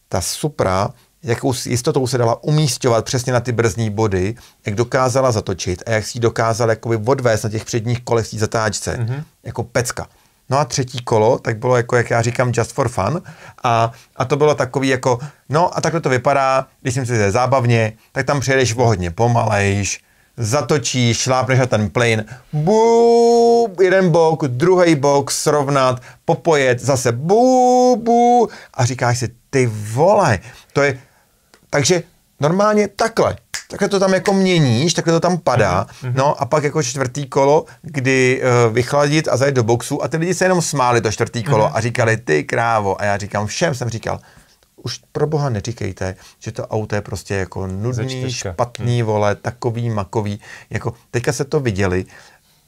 Ta Supra jakou jistotou se dala umístovat přesně na ty brzdní body, jak dokázala zatočit a jak si ji dokázala jakoby odvést na těch předních kolech v té zatáčce. Mm-hmm. Jako pecka. No a třetí kolo, tak bylo jako, jak já říkám, just for fun. A, a to bylo takový jako, no a takhle to vypadá, když si myslíte zábavně, tak tam přijedeš hodně pomalejš, zatočíš, šlápneš na ten plane, bu, jeden bok, druhý bok, srovnat, popojet, zase bu, bu a říkáš si, ty vole, to je, takže normálně takhle, takhle to tam jako měníš, takhle to tam padá, mhm. no a pak jako čtvrtý kolo, kdy uh, vychladit a zajít do boxu a ty lidi se jenom smáli to čtvrtý kolo mhm. a říkali ty krávo a já říkám všem jsem říkal, už pro boha neříkejte, že to auto je prostě jako nudný, špatný, mhm. vole, takový, makový, jako teďka se to viděli,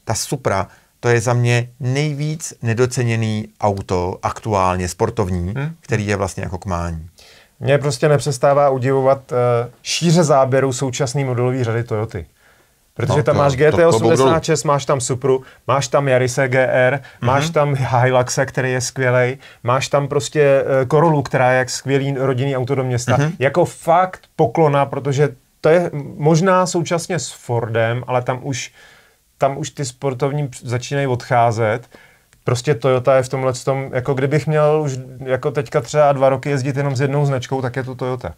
ta Supra, to je za mě nejvíc nedoceněný auto aktuálně sportovní, hmm? který je vlastně jako kmání. Mě prostě nepřestává udivovat eh, šíře záběru současný modelový řady Toyoty. Protože no, tam to, máš GT86, máš tam Supru, máš tam Yarise GR, mm-hmm. máš mhm. tam Hiluxe, který je skvělý, máš tam prostě uh, která je jak skvělý rodinný auto do města. Mm-hmm. Jako fakt poklona, protože to je možná současně s Fordem, ale tam už, tam už ty sportovní začínají odcházet prostě Toyota je v tomhle tom, jako kdybych měl už jako teďka třeba dva roky jezdit jenom s jednou značkou, tak je to Toyota.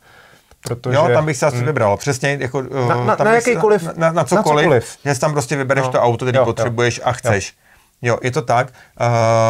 Protože, jo, tam bych se asi hmm. vybral. Přesně, jako, na, eh, na, tam na jakýkoliv, na, na, na, cokoliv, na cokoliv. Že tam prostě vybereš no. to auto, který jo, potřebuješ jo. a chceš. Jo. Jo, je to tak.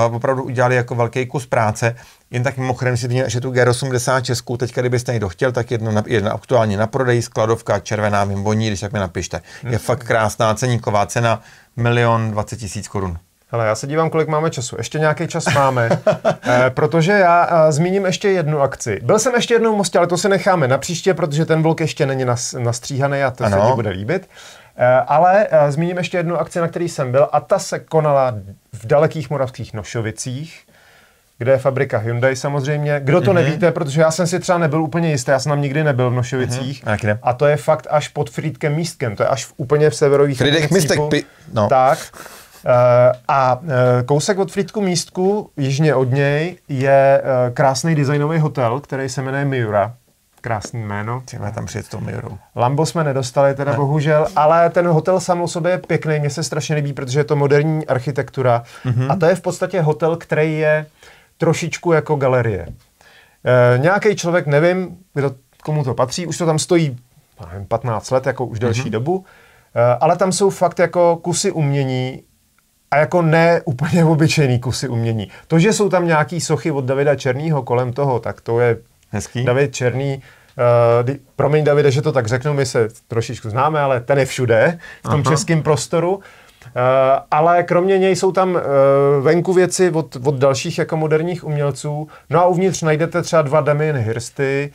Uh, opravdu udělali jako velký kus práce. Jen tak mimochodem si že tu G86, Teď kdybyste někdo chtěl, tak jedno, na, jedna aktuálně na prodej, skladovka červená vimboní, když tak mi napište. Je hmm. fakt krásná ceníková cena, milion dvacet tisíc korun. Ale já se dívám, kolik máme času. Ještě nějaký čas máme, eh, protože já eh, zmíním ještě jednu akci. Byl jsem ještě jednou v Mostě, ale to se necháme na příště, protože ten vlog ještě není nas, nastříhaný a to ano. se ti bude líbit. Eh, ale zmíním ještě jednu akci, na který jsem byl a ta se konala v dalekých moravských Nošovicích kde je fabrika Hyundai samozřejmě. Kdo to mm-hmm. nevíte, protože já jsem si třeba nebyl úplně jistý, já jsem tam nikdy nebyl v Nošovicích. Mm-hmm. A to je fakt až pod Friedkem místkem, to je až v, úplně v severových... Friedek místek, pi- no. Tak, Eh, a eh, kousek od Frýdku místku, jižně od něj, je eh, krásný designový hotel, který se jmenuje Miura krásný jméno. Chceme tam přijet tou Miurou. Lambo jsme nedostali teda ne. bohužel, ale ten hotel sám o sobě je pěkný, mně se strašně líbí, protože je to moderní architektura mm-hmm. a to je v podstatě hotel, který je trošičku jako galerie. E, Nějaký člověk, nevím, kdo, komu to patří, už to tam stojí nevím, 15 let, jako už delší mm-hmm. dobu, e, ale tam jsou fakt jako kusy umění, a jako ne úplně obyčejný kusy umění. To, že jsou tam nějaký sochy od Davida Černýho kolem toho, tak to je Hezký. David Černý, Uh, promiň Davide, že to tak řeknu, my se trošičku známe, ale ten je všude v tom Aha. českém prostoru. Uh, ale kromě něj jsou tam uh, venku věci od, od dalších jako moderních umělců. No a uvnitř najdete třeba dva Damien Hirsty,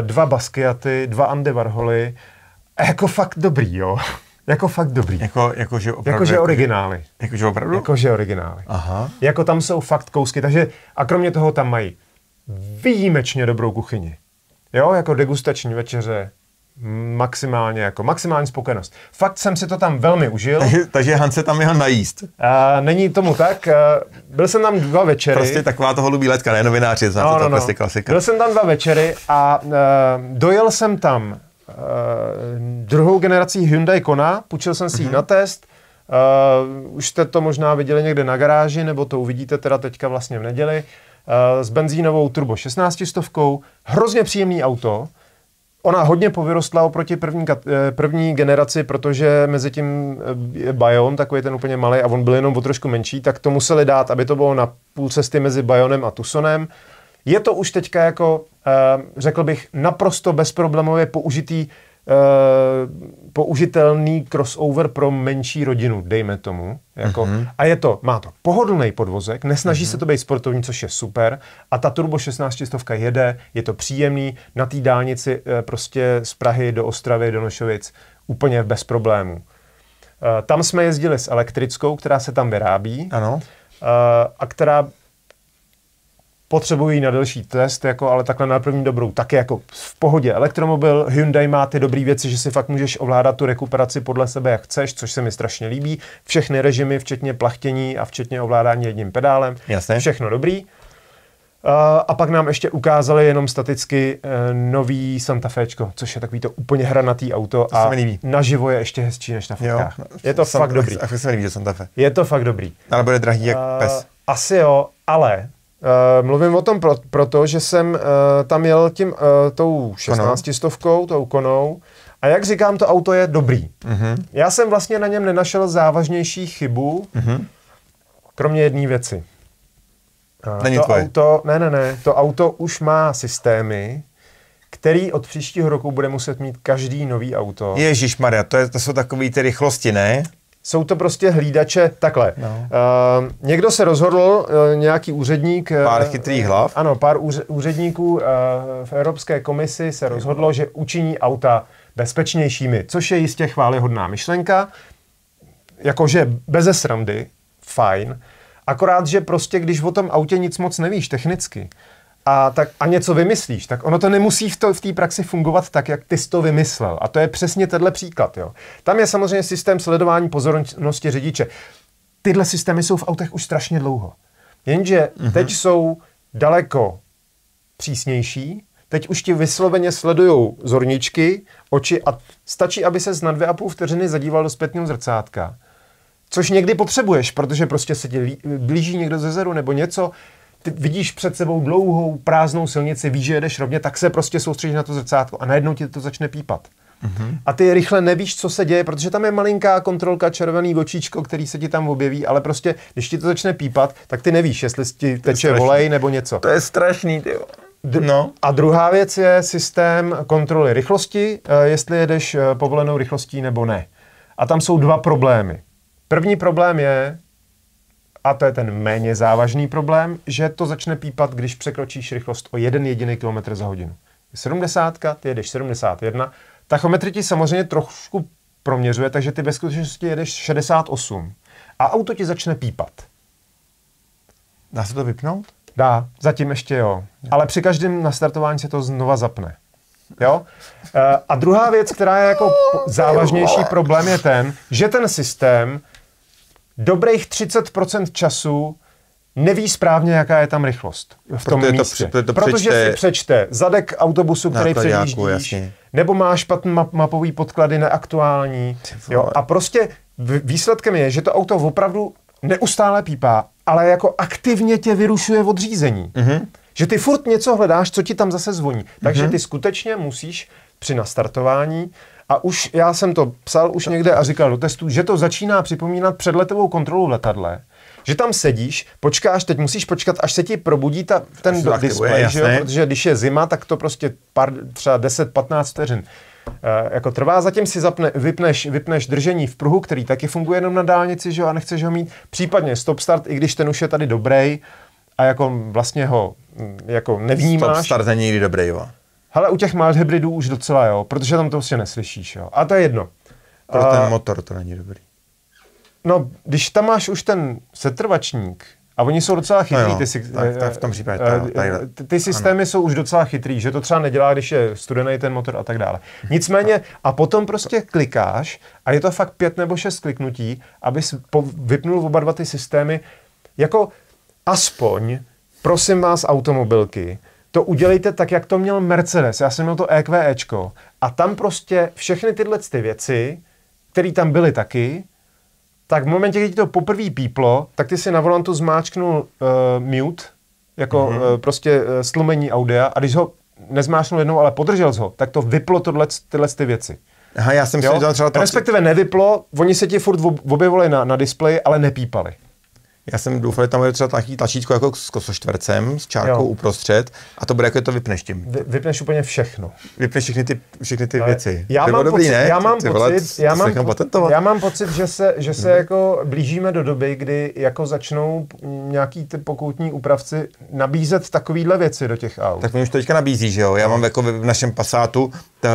uh, dva Basquiaty, dva Andy Varholy. A jako fakt dobrý, jo. Jako fakt dobrý. Jako, jako že opravdu. Jako, že originály. Jako, že opravdu? Jako, že originály. Aha. Jako tam jsou fakt kousky, takže a kromě toho tam mají výjimečně dobrou kuchyni. Jo, jako degustační večeře, maximálně jako, maximální spokojenost. Fakt jsem si to tam velmi užil. Takže, takže Han se tam jel najíst. A, není tomu tak. A, byl jsem tam dva večery. Prostě taková toho letka, ne novináři, znáte no, to, no, to no. prostě klasika. Byl jsem tam dva večery a, a e, dojel jsem tam uh, druhou generací Hyundai Kona, půjčil jsem si mm-hmm. na test, Uh, už jste to možná viděli někde na garáži, nebo to uvidíte teda teďka vlastně v neděli, uh, s benzínovou turbo 16 stovkou, hrozně příjemný auto, Ona hodně povyrostla oproti první, první generaci, protože mezi tím Bayon, takový ten úplně malý, a on byl jenom o trošku menší, tak to museli dát, aby to bylo na půl cesty mezi Bayonem a Tucsonem. Je to už teďka jako, eh, řekl bych, naprosto bezproblémově použitý, eh, použitelný crossover pro menší rodinu, dejme tomu. Jako, mm-hmm. A je to, má to pohodlný podvozek, nesnaží mm-hmm. se to být sportovní, což je super. A ta Turbo 16 čistovka jede, je to příjemný, na té dálnici eh, prostě z Prahy do Ostravy, do Nošovic, úplně bez problémů. Tam jsme jezdili s elektrickou, která se tam vyrábí. Ano. A která potřebují na další test, jako, ale takhle na první dobrou, taky jako v pohodě. Elektromobil, Hyundai má ty dobré věci, že si fakt můžeš ovládat tu rekuperaci podle sebe, jak chceš, což se mi strašně líbí. Všechny režimy, včetně plachtění a včetně ovládání jedním pedálem. Jasne. Všechno dobrý. a pak nám ještě ukázali jenom staticky eh, nový Santa Fečko, což je takový to úplně hranatý auto to a naživo je ještě hezčí než na fotkách. Jo, je to fakt dobrý. A se mi líbí, Santa Fe. Je to fakt dobrý. Ale bude drahý jak eh, pes. Asi jo, ale Uh, mluvím o tom pro, proto, že jsem uh, tam jel tím, uh, tou 16 stovkou, tou konou a jak říkám, to auto je dobrý. Uh-huh. Já jsem vlastně na něm nenašel závažnější chybu, uh-huh. kromě jedné věci. Uh, Není to tvoje. auto, ne, ne, ne, to auto už má systémy, který od příštího roku bude muset mít každý nový auto. Ježíš Maria, to, je, to jsou takové ty rychlosti, ne? jsou to prostě hlídače takhle. No. Uh, někdo se rozhodl, uh, nějaký úředník... Eh, pár chytrých hlav. Uh, ano, pár úř, úředníků uh, v Evropské komisi se rozhodlo, že učiní auta bezpečnějšími, což je jistě chválihodná myšlenka. Jakože beze srandy, fajn. Akorát, že prostě, když o tom autě nic moc nevíš technicky, a, tak, a něco vymyslíš, tak ono to nemusí v té v té praxi fungovat tak, jak ty jsi to vymyslel. A to je přesně tenhle příklad. Jo. Tam je samozřejmě systém sledování pozornosti řidiče. Tyhle systémy jsou v autech už strašně dlouho. Jenže mm-hmm. teď jsou daleko přísnější, teď už ti vysloveně sledují zorničky, oči a stačí, aby se na dvě a půl vteřiny zadíval do zpětního zrcátka. Což někdy potřebuješ, protože prostě se ti blíží někdo ze zeru nebo něco ty vidíš před sebou dlouhou prázdnou silnici, víš, že jedeš rovně, tak se prostě soustředíš na to zrcátko a najednou ti to začne pípat. Mm-hmm. A ty rychle nevíš, co se děje, protože tam je malinká kontrolka, červený očíčko, který se ti tam objeví, ale prostě, když ti to začne pípat, tak ty nevíš, jestli ti teče je volej nebo něco. To je strašný, ty. No. A druhá věc je systém kontroly rychlosti, eh, jestli jedeš eh, povolenou rychlostí nebo ne. A tam jsou dva problémy. První problém je, a to je ten méně závažný problém, že to začne pípat, když překročíš rychlost o jeden jediný kilometr za hodinu. 70, ty jedeš 71, tachometry ti samozřejmě trošku proměřuje, takže ty ve skutečnosti jedeš 68 a auto ti začne pípat. Dá se to vypnout? Dá, zatím ještě jo. Ale při každém nastartování se to znova zapne. Jo? Eh, a druhá věc, která je jako závažnější problém, je ten, že ten systém dobrých 30% času neví správně, jaká je tam rychlost v tom proto místě. To, to Protože si přečte zadek autobusu, který předjíždíš, nebo má špatný map, mapový podklady neaktuální. Jo? A prostě výsledkem je, že to auto opravdu neustále pípá, ale jako aktivně tě vyrušuje od řízení. Mm-hmm. Že ty furt něco hledáš, co ti tam zase zvoní. Takže mm-hmm. ty skutečně musíš při nastartování a už já jsem to psal už někde a říkal do testů, že to začíná připomínat předletovou kontrolu v letadle. Že tam sedíš, počkáš, teď musíš počkat, až se ti probudí ta, ten do display, že jo? protože když je zima, tak to prostě pár, třeba 10-15 vteřin eh, jako trvá, zatím si zapne, vypneš, vypneš držení v pruhu, který taky funguje jenom na dálnici, že jo, a nechceš ho mít, případně stop start, i když ten už je tady dobrý a jako vlastně ho hm, jako nevnímáš. Stop start není nikdy dobrý, jo. Hele, u těch mild hybridů už docela jo, protože tam to prostě neslyšíš, jo. A to je jedno. Pro ten motor to není dobrý. No, když tam máš už ten setrvačník, a oni jsou docela chytrý, no jo, ty, si, tak, tak v tom případě, tady, eh, tady, eh, ty, systémy ano. jsou už docela chytrý, že to třeba nedělá, když je studený ten motor a tak dále. Nicméně, a potom prostě klikáš a je to fakt pět nebo šest kliknutí, abys vypnul oba dva ty systémy, jako aspoň, prosím vás automobilky, to udělejte tak, jak to měl Mercedes. Já jsem měl to EQEčko. A tam prostě všechny tyhle ty věci, které tam byly taky, tak v momentě, kdy ti to poprvé píplo, tak ty si na volantu zmáčknul uh, mute, jako mm-hmm. uh, prostě uh, eh, slumení audia a když ho nezmášnul jednou, ale podržel ho, tak to vyplo tohle, tyhle ty věci. Aha, já jsem si to třeba... Respektive nevyplo, oni se ti furt objevovali na, na displeji, ale nepípali. Já jsem doufal, že tam bude třeba takový tlačítko jako s kosoštvercem, s čárkou jo. uprostřed a to bude jako, to vypneš tím. Vy, vypneš úplně všechno. Vypneš všechny ty, všechny ty věci. Já mám, dobrý, pocit, ne? já mám ty, vole, pocit, já mám, po, já mám pocit, že se, že se hmm. jako blížíme do doby, kdy jako začnou nějaký ty pokoutní úpravci nabízet takovýhle věci do těch aut. Tak mi už to teďka nabízí, že jo? Já mám no. jako v našem pasátu, to,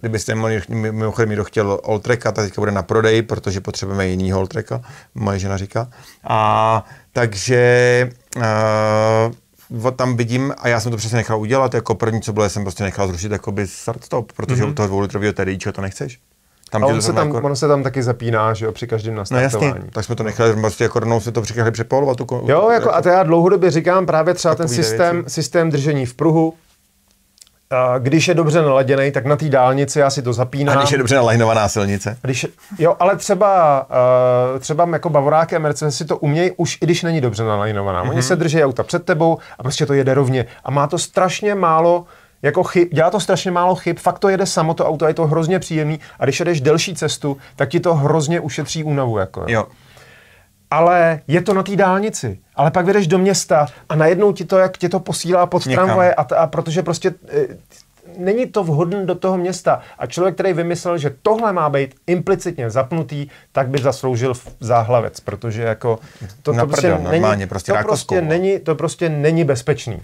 kdybyste mimochodem mě chtěl Alltracka, tak teďka bude na prodej, protože potřebujeme jiný Alltracka, moje žena říká. A a takže uh, tam vidím, a já jsem to přesně nechal udělat, jako první, co bylo, jsem prostě nechal zrušit jakoby start stop, protože mm-hmm. u toho dvoulitrového TDIčka to nechceš. Tam a on se, tam, jako... on se tam taky zapíná, že jo, při každém nastartování. No jasně, tak jsme to nechali, prostě jako rovnou se to přichali přepolovat. jo, jako, jako, a to já dlouhodobě říkám právě třeba ten systém, systém držení v pruhu, když je dobře naladěný, tak na té dálnici já si to zapínám. A když je dobře nalajnovaná silnice? Když, jo, ale třeba, eh, třeba jako Bavoráky a Mercedes si to umějí už, i když není dobře nalajnovaná. Mm-hmm. Oni mhm. se drží auta před tebou a prostě to jede rovně. A má to strašně málo jako chyb, dělá to strašně málo chyb, fakt to jede samo to auto je to hrozně příjemný a když jedeš delší cestu, tak ti to hrozně ušetří únavu. Jako, jo. jo ale je to na té dálnici. Ale pak vedeš do města a najednou ti to, jak tě to posílá pod Někam. tramvaje, a, t, a protože prostě e, není to vhodné do toho města. A člověk, který vymyslel, že tohle má být implicitně zapnutý, tak by zasloužil záhlavec, protože jako to, to prostě není, prostě to prostě není, to prostě není bezpečný.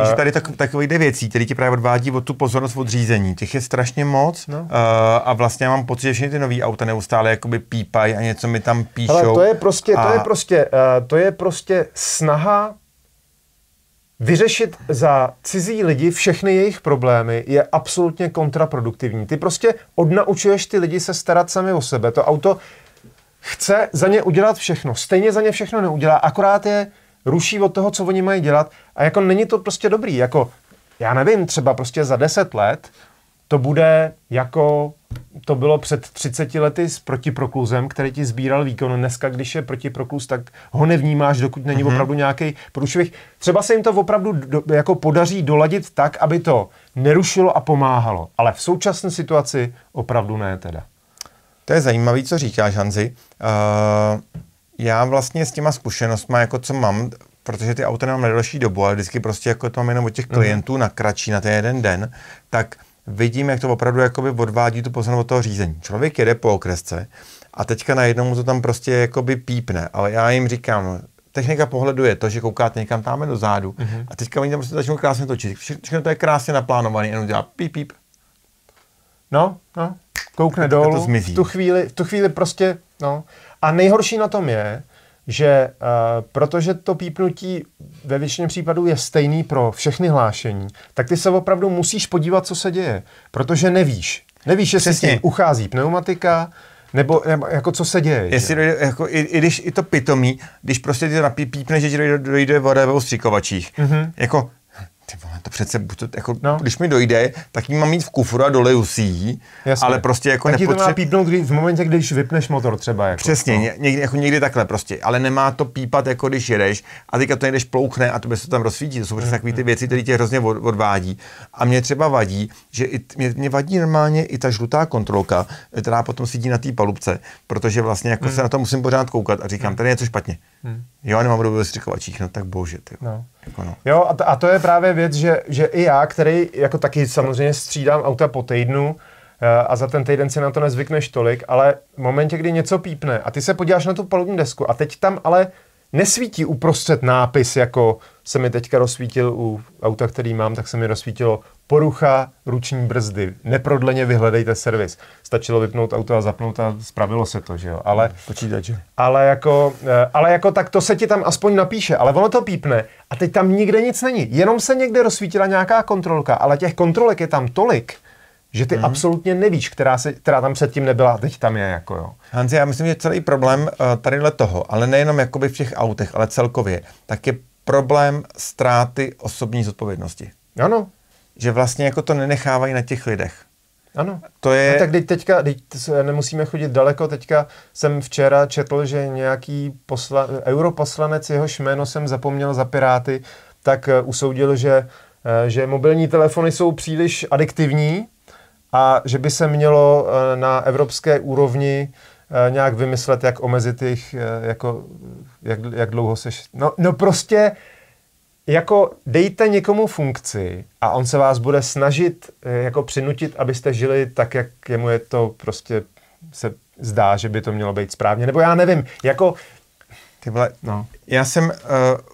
Uh, že tady tak, jde věcí, které ti právě odvádí od tu pozornost od řízení. Těch je strašně moc no. uh, a vlastně já mám pocit, že všechny ty nové auta neustále jakoby pípají a něco mi tam píšou. Ale to je prostě, a... to je prostě, uh, to je prostě snaha Vyřešit za cizí lidi všechny jejich problémy je absolutně kontraproduktivní. Ty prostě odnaučuješ ty lidi se starat sami o sebe. To auto chce za ně udělat všechno. Stejně za ně všechno neudělá, akorát je ruší od toho, co oni mají dělat a jako není to prostě dobrý, jako já nevím, třeba prostě za 10 let to bude jako to bylo před 30 lety s protiprokluzem, který ti sbíral výkon. Dneska, když je protiprokluz, tak ho nevnímáš, dokud není mm-hmm. opravdu nějaký průšvih. Třeba se jim to opravdu do, jako podaří doladit tak, aby to nerušilo a pomáhalo. Ale v současné situaci opravdu ne teda. To je zajímavé, co říkáš, Hanzi. Uh já vlastně s těma zkušenostmi, jako co mám, protože ty auta nemám na dobu, ale vždycky prostě jako to mám jenom od těch mhm. klientů mm. na kratší, na ten jeden den, tak vidím, jak to opravdu jakoby odvádí tu pozornost od toho řízení. Člověk jede po okresce a teďka najednou mu to tam prostě jakoby pípne, ale já jim říkám, technika pohledu je to, že koukáte někam tam do zádu mm-hmm. a teďka oni tam prostě začnou krásně točit. Všechno to je krásně naplánované, jenom dělá píp, píp. No, no, koukne dolů, to zmizí. V, tu chvíli, v tu chvíli prostě No. A nejhorší na tom je, že uh, protože to pípnutí ve většině případů je stejný pro všechny hlášení, tak ty se opravdu musíš podívat, co se děje, protože nevíš. Nevíš, jestli s tím uchází pneumatika, nebo, nebo jako co se děje? Jestli dojde, jako, i, i, když i to pitomí, když prostě ty napípne, že ti dojde, dojde voda ve ostříkovačích. Mm-hmm. Jako ty vole, to přece, to, jako, no. když mi dojde, tak ji mám mít v kufru a dole usí, ale prostě jako tak nepotře... to má pípnout kdy, v momentě, když vypneš motor třeba. Jako, Přesně, no. někdy, jako někdy takhle prostě, ale nemá to pípat, jako když jedeš a teďka to jedeš plouchne a to se tam rozsvítí, to jsou přesně takové ty věci, které tě hrozně odvádí. A mě třeba vadí, že i, mě, mě vadí normálně i ta žlutá kontrolka, eh, která potom sedí na té palubce, protože vlastně jako mm. se na to musím pořád koukat a říkám, hmm. tady je něco špatně. Mm. Jo, nemám dobu ve no tak bože, ty. No. Jako no. Jo, a to, a to je právě věc, že, že i já, který jako taky samozřejmě střídám auta po týdnu, eh, a za ten týden si na to nezvykneš tolik, ale v momentě, kdy něco pípne a ty se podíváš na tu palubní desku a teď tam ale nesvítí uprostřed nápis, jako se mi teďka rozsvítil u auta, který mám, tak se mi rozsvítilo porucha ruční brzdy. Neprodleně vyhledejte servis. Stačilo vypnout auto a zapnout a spravilo se to, že jo. Ale, že? Hmm, ale jako, eh, ale jako tak to se ti tam aspoň napíše, ale ono to pípne a teď tam nikde nic není. Jenom se někde rozsvítila nějaká kontrolka, ale těch kontrolek je tam tolik, že ty hmm. absolutně nevíš, která, se, která tam předtím nebyla, teď tam je. Jako jo. Hanzi, já myslím, že celý problém eh, tadyhle toho, ale nejenom jakoby v těch autech, ale celkově, tak je problém ztráty osobní zodpovědnosti. Ano. Že vlastně jako to nenechávají na těch lidech. Ano. To je... No tak teď teďka, teď nemusíme chodit daleko, teďka jsem včera četl, že nějaký posla... europoslanec, jeho jméno jsem zapomněl za Piráty, tak eh, usoudil, že eh, že mobilní telefony jsou příliš adiktivní a že by se mělo eh, na evropské úrovni eh, nějak vymyslet, jak omezit jich, eh, jako, jak, jak dlouho seš. No, no prostě, jako dejte někomu funkci a on se vás bude snažit jako přinutit, abyste žili tak, jak jemu je to prostě se zdá, že by to mělo být správně. Nebo já nevím, jako ty vole, no. Já jsem uh,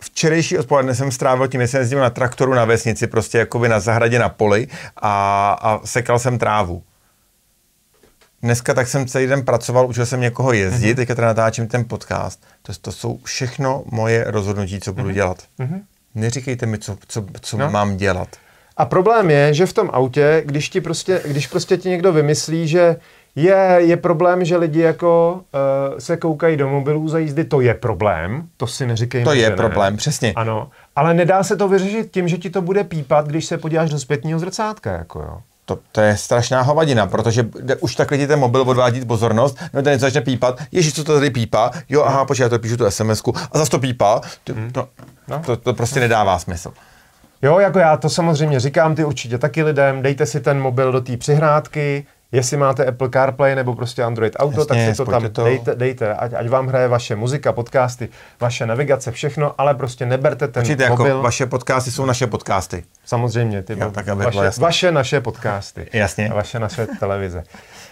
včerejší odpoledne jsem strávil tím, že jsem jezdil na traktoru na vesnici, prostě jakoby na zahradě na poli a, a sekal jsem trávu. Dneska tak jsem celý den pracoval, učil jsem někoho jezdit, mm-hmm. teďka teda natáčím ten podcast. To, to jsou všechno moje rozhodnutí, co budu mm-hmm. dělat. Mm-hmm. Neříkejte mi, co, co, co no. mám dělat. A problém je, že v tom autě, když ti prostě, když prostě ti někdo vymyslí, že je, je problém, že lidi jako uh, se koukají do mobilů za jízdy, to je problém, to si neříkejme. To je ne. problém, přesně. Ano, ale nedá se to vyřešit tím, že ti to bude pípat, když se podíváš do zpětního zrcátka, jako jo. To, to je strašná hovadina, protože už tak lidi ten mobil odvádí pozornost, no ten začne pípat, ježíš, co to tady pípá, jo, aha, počkej, já to píšu tu sms a zase to pípá, to, hmm. to, no. to, to prostě nedává smysl. Jo, jako já to samozřejmě říkám, ty určitě taky lidem, dejte si ten mobil do té přihrádky, jestli máte Apple CarPlay nebo prostě Android Auto, Jasně, tak si to tam to. dejte, dejte ať, ať vám hraje vaše muzika, podcasty, vaše navigace, všechno, ale prostě neberte ten Počkejte, jako mobil. jako vaše podcasty jsou naše podcasty. Samozřejmě, ty jo, tak aby vaše, vaše naše podcasty. Jasně. A vaše naše televize.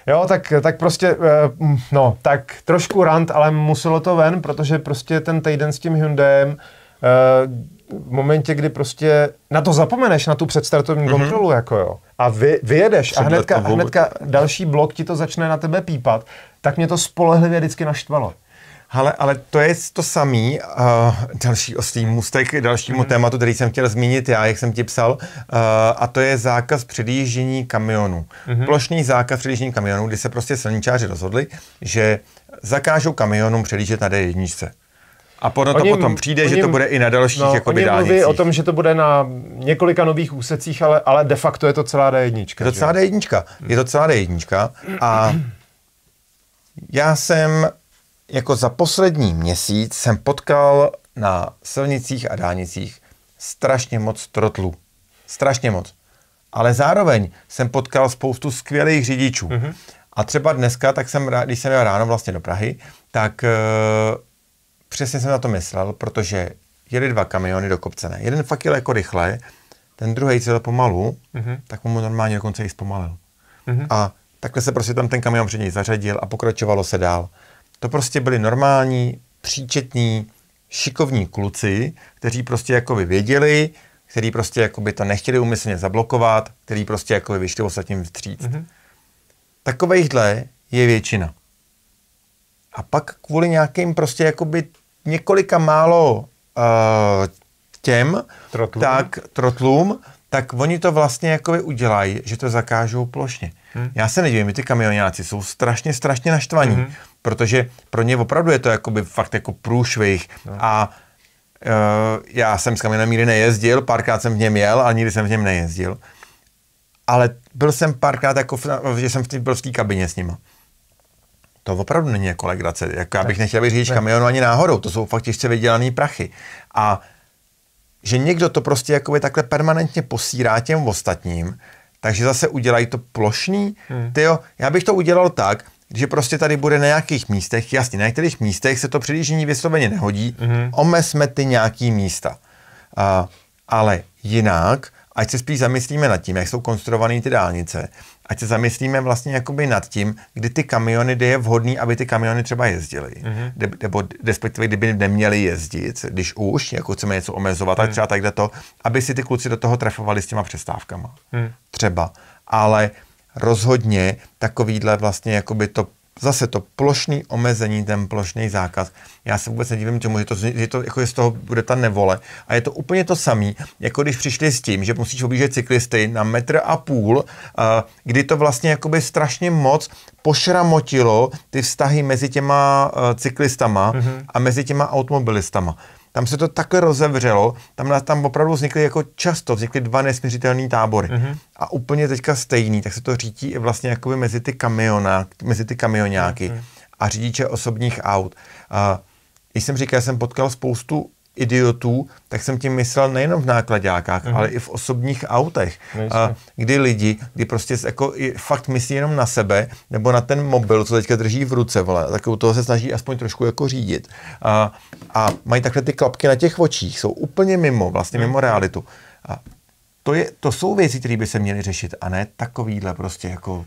Jo, tak, tak prostě, eh, no, tak trošku rant, ale muselo to ven, protože prostě ten týden s tím Hyundaiem Eh, v momentě, kdy prostě na to zapomeneš, na tu předstartovní mm-hmm. kontrolu, jako jo, a vy, vyjedeš a hnedka, hnedka další blok ti to začne na tebe pípat, tak mě to spolehlivě vždycky naštvalo. Ale, ale to je to samý, uh, další oslý mustek, dalšímu mm. tématu, který jsem chtěl zmínit já, jak jsem ti psal, uh, a to je zákaz předjíždění kamionů. Mm-hmm. Plošný zákaz předjíždění kamionů, kdy se prostě silničáři rozhodli, že zakážou kamionům předjíždět na D1. A podle to potom přijde, že to bude i na dalších no, jakoby, oni dálnicích. mluví o tom, že to bude na několika nových úsecích, ale, ale de facto je to celá D1. Je to celá D1. Je to celá D1. A já jsem jako za poslední měsíc jsem potkal na silnicích a dálnicích strašně moc trotlů. Strašně moc. Ale zároveň jsem potkal spoustu skvělých řidičů. Mm-hmm. A třeba dneska, tak jsem, když jsem jel ráno vlastně do Prahy, tak eh, Přesně jsem na to myslel, protože jeli dva kamiony do kopce, ne? Jeden fakt jel jako rychle, ten druhý, jel pomalu, mm-hmm. tak mu normálně dokonce i zpomalil. Mm-hmm. A takhle se prostě tam ten kamion před něj zařadil a pokračovalo se dál. To prostě byli normální, příčetní, šikovní kluci, kteří prostě jako by věděli, kteří prostě jako by to nechtěli umyslně zablokovat, kteří prostě jako by vyšli ostatním vstříc. Mm-hmm. Takovejhle je většina. A pak kvůli nějakým prostě jakoby několika málo uh, těm, trotlům. tak trotlům, tak oni to vlastně jakoby udělají, že to zakážou plošně. Hmm. Já se nedivím, ty kamionáci jsou strašně, strašně naštvaní, hmm. protože pro ně opravdu je to jakoby fakt jako průšvih no. a uh, já jsem s kamionem míry nejezdil, párkrát jsem v něm jel, ale nikdy jsem v něm nejezdil. Ale byl jsem párkrát, jako, že jsem v tý, byl v té kabině s nima to opravdu není jako legrace. Jako já bych nechtěl být řidič kamionu ani náhodou, to jsou fakt těžce vydělaný prachy. A že někdo to prostě jakoby takhle permanentně posírá těm ostatním, takže zase udělají to plošný. Hmm. Tyjo, já bych to udělal tak, že prostě tady bude na nějakých místech, jasně, na některých místech se to přilížení vysloveně nehodí, hmm. omezme ty nějaký místa. Uh, ale jinak, ať se spíš zamyslíme nad tím, jak jsou konstruované ty dálnice ať se zamyslíme vlastně jakoby nad tím, kdy ty kamiony, kde je vhodný, aby ty kamiony třeba jezdily, mm-hmm. De, nebo respektive kdyby neměli jezdit, když už, jako chceme něco omezovat, mm. tak mhm. třeba takhle to, aby si ty kluci do toho trefovali s těma přestávkama. Mm. Třeba. Ale rozhodně takovýhle vlastně jakoby to zase to plošný omezení, ten plošný zákaz. Já se vůbec nedivím tomu, že to, že to jako je z toho bude ta nevole. A je to úplně to samé, jako když přišli s tím, že musíš objíždět cyklisty na metr a půl, eh, kdy to vlastně jakoby strašně moc pošramotilo ty vztahy mezi těma eh, cyklistama mm-hmm. a mezi těma automobilistama tam se to takhle rozevřelo, tam, tam opravdu vznikly jako často, vznikly dva nesměřitelné tábory. Mm-hmm. A úplně teďka stejný, tak se to řítí i vlastně jakoby mezi ty kamiona, mezi ty kamionáky mm-hmm. a řidiče osobních aut. A, když jsem říkal, jsem potkal spoustu idiotů, tak jsem tím myslel nejenom v nákladákách, mm-hmm. ale i v osobních autech, a, kdy lidi, kdy prostě jako i fakt myslí jenom na sebe, nebo na ten mobil, co teďka drží v ruce, vole, tak u toho se snaží aspoň trošku jako řídit. A, a mají takhle ty klapky na těch očích, jsou úplně mimo, vlastně mm-hmm. mimo mhm. realitu. A to, je, to jsou věci, které by se měly řešit, a ne takovýhle prostě jako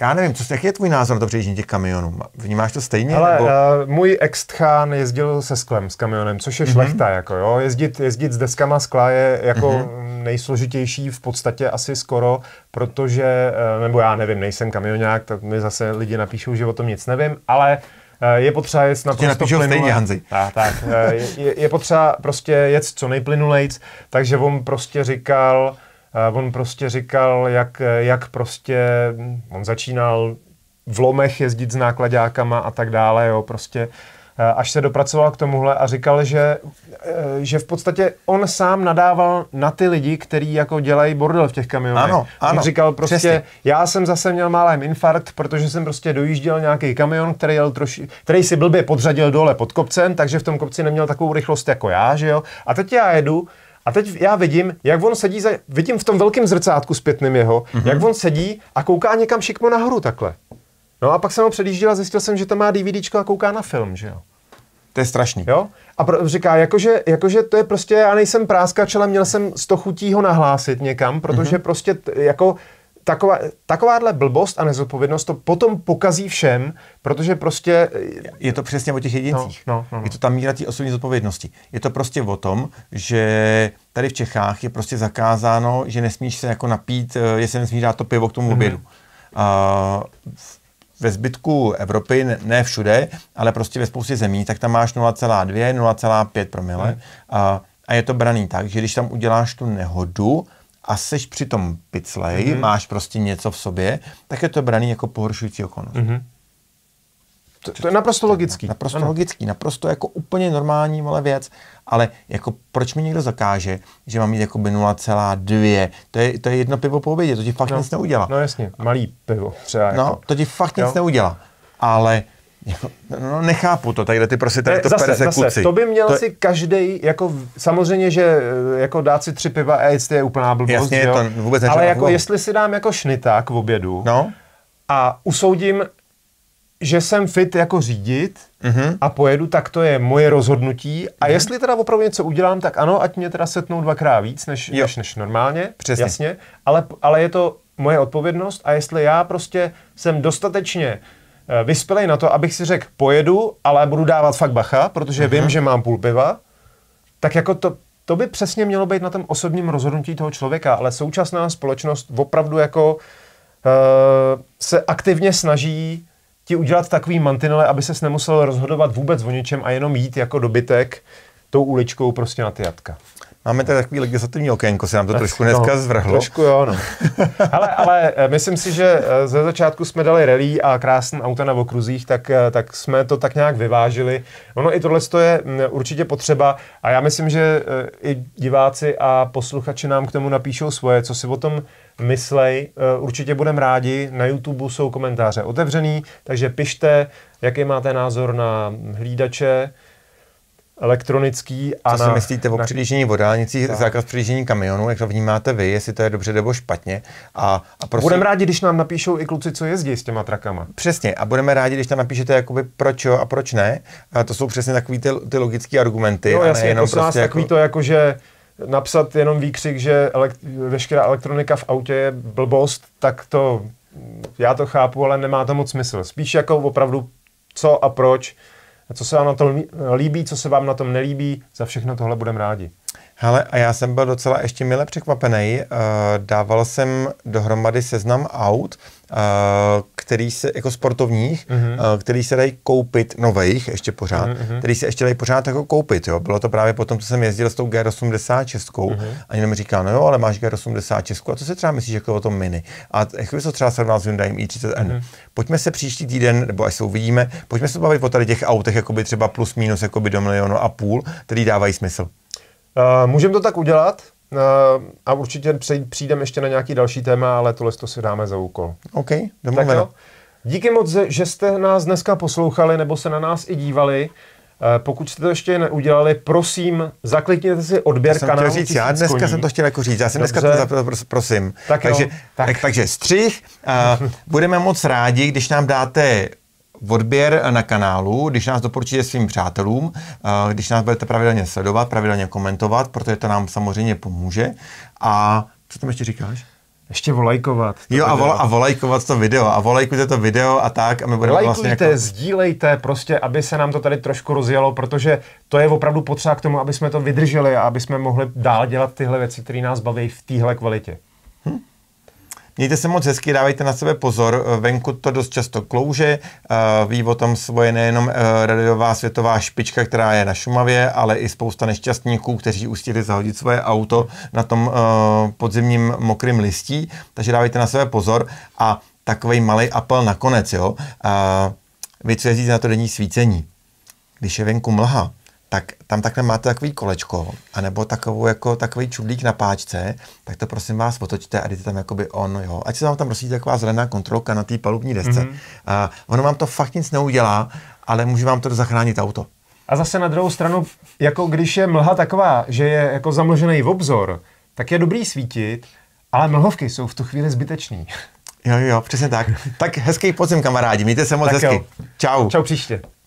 já nevím, co, jak je tvůj názor na to přejíždění těch kamionů? Vnímáš to stejně? Ale nebo... uh, můj ex jezdil se sklem, s kamionem, což je mm-hmm. šlechta. Jako, jo? Jezdit, jezdit s deskama skla je jako mm-hmm. nejsložitější v podstatě asi skoro, protože, uh, nebo já nevím, nejsem kamionák, tak mi zase lidi napíšou, že o tom nic nevím, ale eh, je potřeba jet na prostě napíšou stejně, Hanzi. Tak, uh, Je, je potřeba prostě jet co nejplynulejc, takže on prostě říkal, Eh, on prostě říkal, jak, eh, jak prostě, hm, on začínal v lomech jezdit s nákladákama a tak dále, jo, prostě eh, až se dopracoval k tomuhle a říkal, že, že v podstatě on sám nadával na ty lidi, kteří jako dělají bordel v těch kamionech. Ano, ano. On říkal prostě, přesně. já jsem zase měl málem infarkt, protože jsem prostě dojížděl nějaký kamion, který, jel troši, který si blbě podřadil dole pod kopcem, takže v tom kopci neměl takovou rychlost jako já, že jo. A teď já jedu a teď já vidím, jak on sedí, za, vidím v tom velkém zrcátku zpětným jeho, mm-hmm. jak on sedí a kouká někam šikmo nahoru takhle. No a pak jsem ho předjížděl a zjistil jsem, že tam má DVDčko a kouká na film, že jo. To je strašný. Jo? A pro, říká, jakože, jakože to je prostě, já nejsem práskač, ale měl jsem sto chutí ho nahlásit někam, protože mm-hmm. prostě t, jako taková, takováhle blbost a nezodpovědnost to potom pokazí všem, protože prostě... Eh, je to přesně o těch jedincích. No, no, no, no. Je to ta míra té osobní zodpovědnosti. Je to prostě o tom, že tady v Čechách je prostě zakázáno, že nesmíš se jako napít, eh, jestli nesmíš dát to pivo k tomu mhm. obědu. Mm-hmm. A ve zbytku Evropy, ne všude, ale prostě ve spoustě zemí, tak tam máš 0,2, 0,5 promile. Mm. A, a je to braný tak, že když tam uděláš tu nehodu, a seš přitom piclej, mm-hmm. máš prostě něco v sobě, tak je to braný jako pohoršující okolnost. Mm-hmm. To, to je naprosto logický. Naprosto ano. logický, naprosto jako úplně normální vole věc, ale jako proč mi někdo zakáže, že mám mít jako 0,2, to je, to je jedno pivo po obědě, to ti fakt no, nic neudělá. No jasně, malý pivo třeba. No, jako. to ti fakt jo. nic neudělá, ale No, nechápu to, tady ty prostě tady to zase, Zase, to by měl to... si každý, jako samozřejmě, že eh, jako dát si tři piva a jít je úplná blbost, Jasně, jo? to vůbec Ale jako vůbec. jestli si dám jako šnita k obědu no? a usoudím, že jsem fit jako řídit mm-hmm. a pojedu, tak to je moje rozhodnutí. A mm-hmm. jestli teda opravdu něco udělám, tak ano, ať mě teda setnou dvakrát víc, než, než, než normálně, Přesně. jasně, ale, ale je to moje odpovědnost a jestli já prostě jsem dostatečně Eh, vyspělej na to, abych si řekl, pojedu, ale budu dávat fakt bacha, protože uh-huh. vím, mhm. že mám půl piva, tak jako to, to by přesně mělo být na tom osobním rozhodnutí toho člověka, ale současná společnost opravdu jako uh, se aktivně snaží ti udělat takový mantinele, aby ses nemusel rozhodovat vůbec o ničem a jenom jít jako dobytek tou uličkou prostě na ty jatka. Máme tady takový legislativní okénko, se nám to tak, trošku dneska no, zvrhlo. Trošku jo, no. ale, ale eh, myslím si, že eh, ze začátku jsme dali rally a krásné auta na okruzích, tak, eh, tak jsme to tak nějak vyvážili. Ono i tohle je mm, určitě potřeba a já myslím, že i diváci a posluchači nám k tomu napíšou svoje, co si o tom myslej. Určitě budeme rádi. Na YouTube jsou komentáře otevřený, takže pište, jaký máte názor na hlídače, elektronický. A Co na, si myslíte o na... předjíždění o dálnicích, zákaz předjíždění kamionů, jak to vnímáte vy, jestli to je dobře nebo špatně. A, a prosím... Budeme rádi, když nám napíšou i kluci, co jezdí s těma trakama. Přesně, a budeme rádi, když tam napíšete jakoby proč jo a proč ne. A to jsou přesně takové ty, ty logické argumenty. Jo, a jasně, jenom jako prostě jako... takový to jako, že napsat jenom výkřik, že elekt- veškerá elektronika v autě je blbost, tak to já to chápu, ale nemá to moc smysl. Spíš jako opravdu co a proč co se vám na tom líbí, co se vám na tom nelíbí, za všechno tohle budeme rádi. Hele, a já jsem byl docela ještě mile překvapený. Uh, eh, dával jsem dohromady seznam aut, uh, který se, jako sportovních, mm-hmm. který se dají koupit, nových ještě pořád, mm-hmm. který se ještě dají pořád jako koupit, jo. Bylo to právě potom, co jsem jezdil s tou G86 mm-hmm. a jenom říká, no jo, ale máš G86 a co se třeba myslíš jako o tom mini? A jak by se třeba srovnal s Hyundai i30N? Mm-hmm. Pojďme se příští týden, nebo až se uvidíme, pojďme se bavit o tady těch autech, jakoby třeba plus minus jakoby do milionu a půl, který dávají smysl. Uh, Můžeme to tak udělat, No, a určitě přijdeme ještě na nějaký další téma, ale tohle to si dáme za úkol. OK, domluveno. Tak jo. Díky moc, že jste nás dneska poslouchali nebo se na nás i dívali. Eh, pokud jste to ještě neudělali, prosím, zaklikněte si odběr já jsem kanálu. Říct, já dneska koní. jsem to chtěl jako říct, já jsem Dobře. dneska to prosím. Tak takže, jo, tak. tak. takže střih, uh, budeme moc rádi, když nám dáte odběr na kanálu, když nás doporučíte svým přátelům, eh, když nás budete pravidelně sledovat, pravidelně komentovat, protože to nám samozřejmě pomůže. A co tam ještě říkáš? Ještě volajkovat. Jo, a, vola, a volajkovat to video. A volajkujte to video a tak. A my budeme vlastně jako... sdílejte, prostě, aby se nám to tady trošku rozjelo, protože to je opravdu potřeba k tomu, aby jsme to vydrželi a aby jsme mohli dál dělat tyhle věci, které nás baví v téhle kvalitě. Mějte se moc hezky, dávejte na sebe pozor, eh, venku to dost často klouže, eh, ví o tom svoje nejenom eh, radiová světová špička, která je na Šumavě, ale i spousta nešťastníků, kteří ustili zahodit svoje auto na tom podzimním mokrým listí, takže dávejte na sebe pozor a takový malý apel nakonec, jo. Vy, co jezdíte na to denní svícení, když je venku mlha, tak tam takhle máte takový kolečko, anebo takovou jako takový čudlík na páčce, tak to prosím vás otočte a jdete tam jakoby on, jo. Ať se vám tam rozsvítí taková zelená kontrolka na té palubní desce. Mm-hmm. A ono vám to fakt nic neudělá, ale může vám to zachránit auto. A zase na druhou stranu, jako když je mlha taková, že je jako zamlžený v obzor, tak je dobrý svítit, ale mlhovky jsou v tu chvíli zbytečný. Jo, jo, přesně tak. Tak hezký podzim, kamarádi. Mějte se moc tak hezky. Jo. Čau. Čau příště.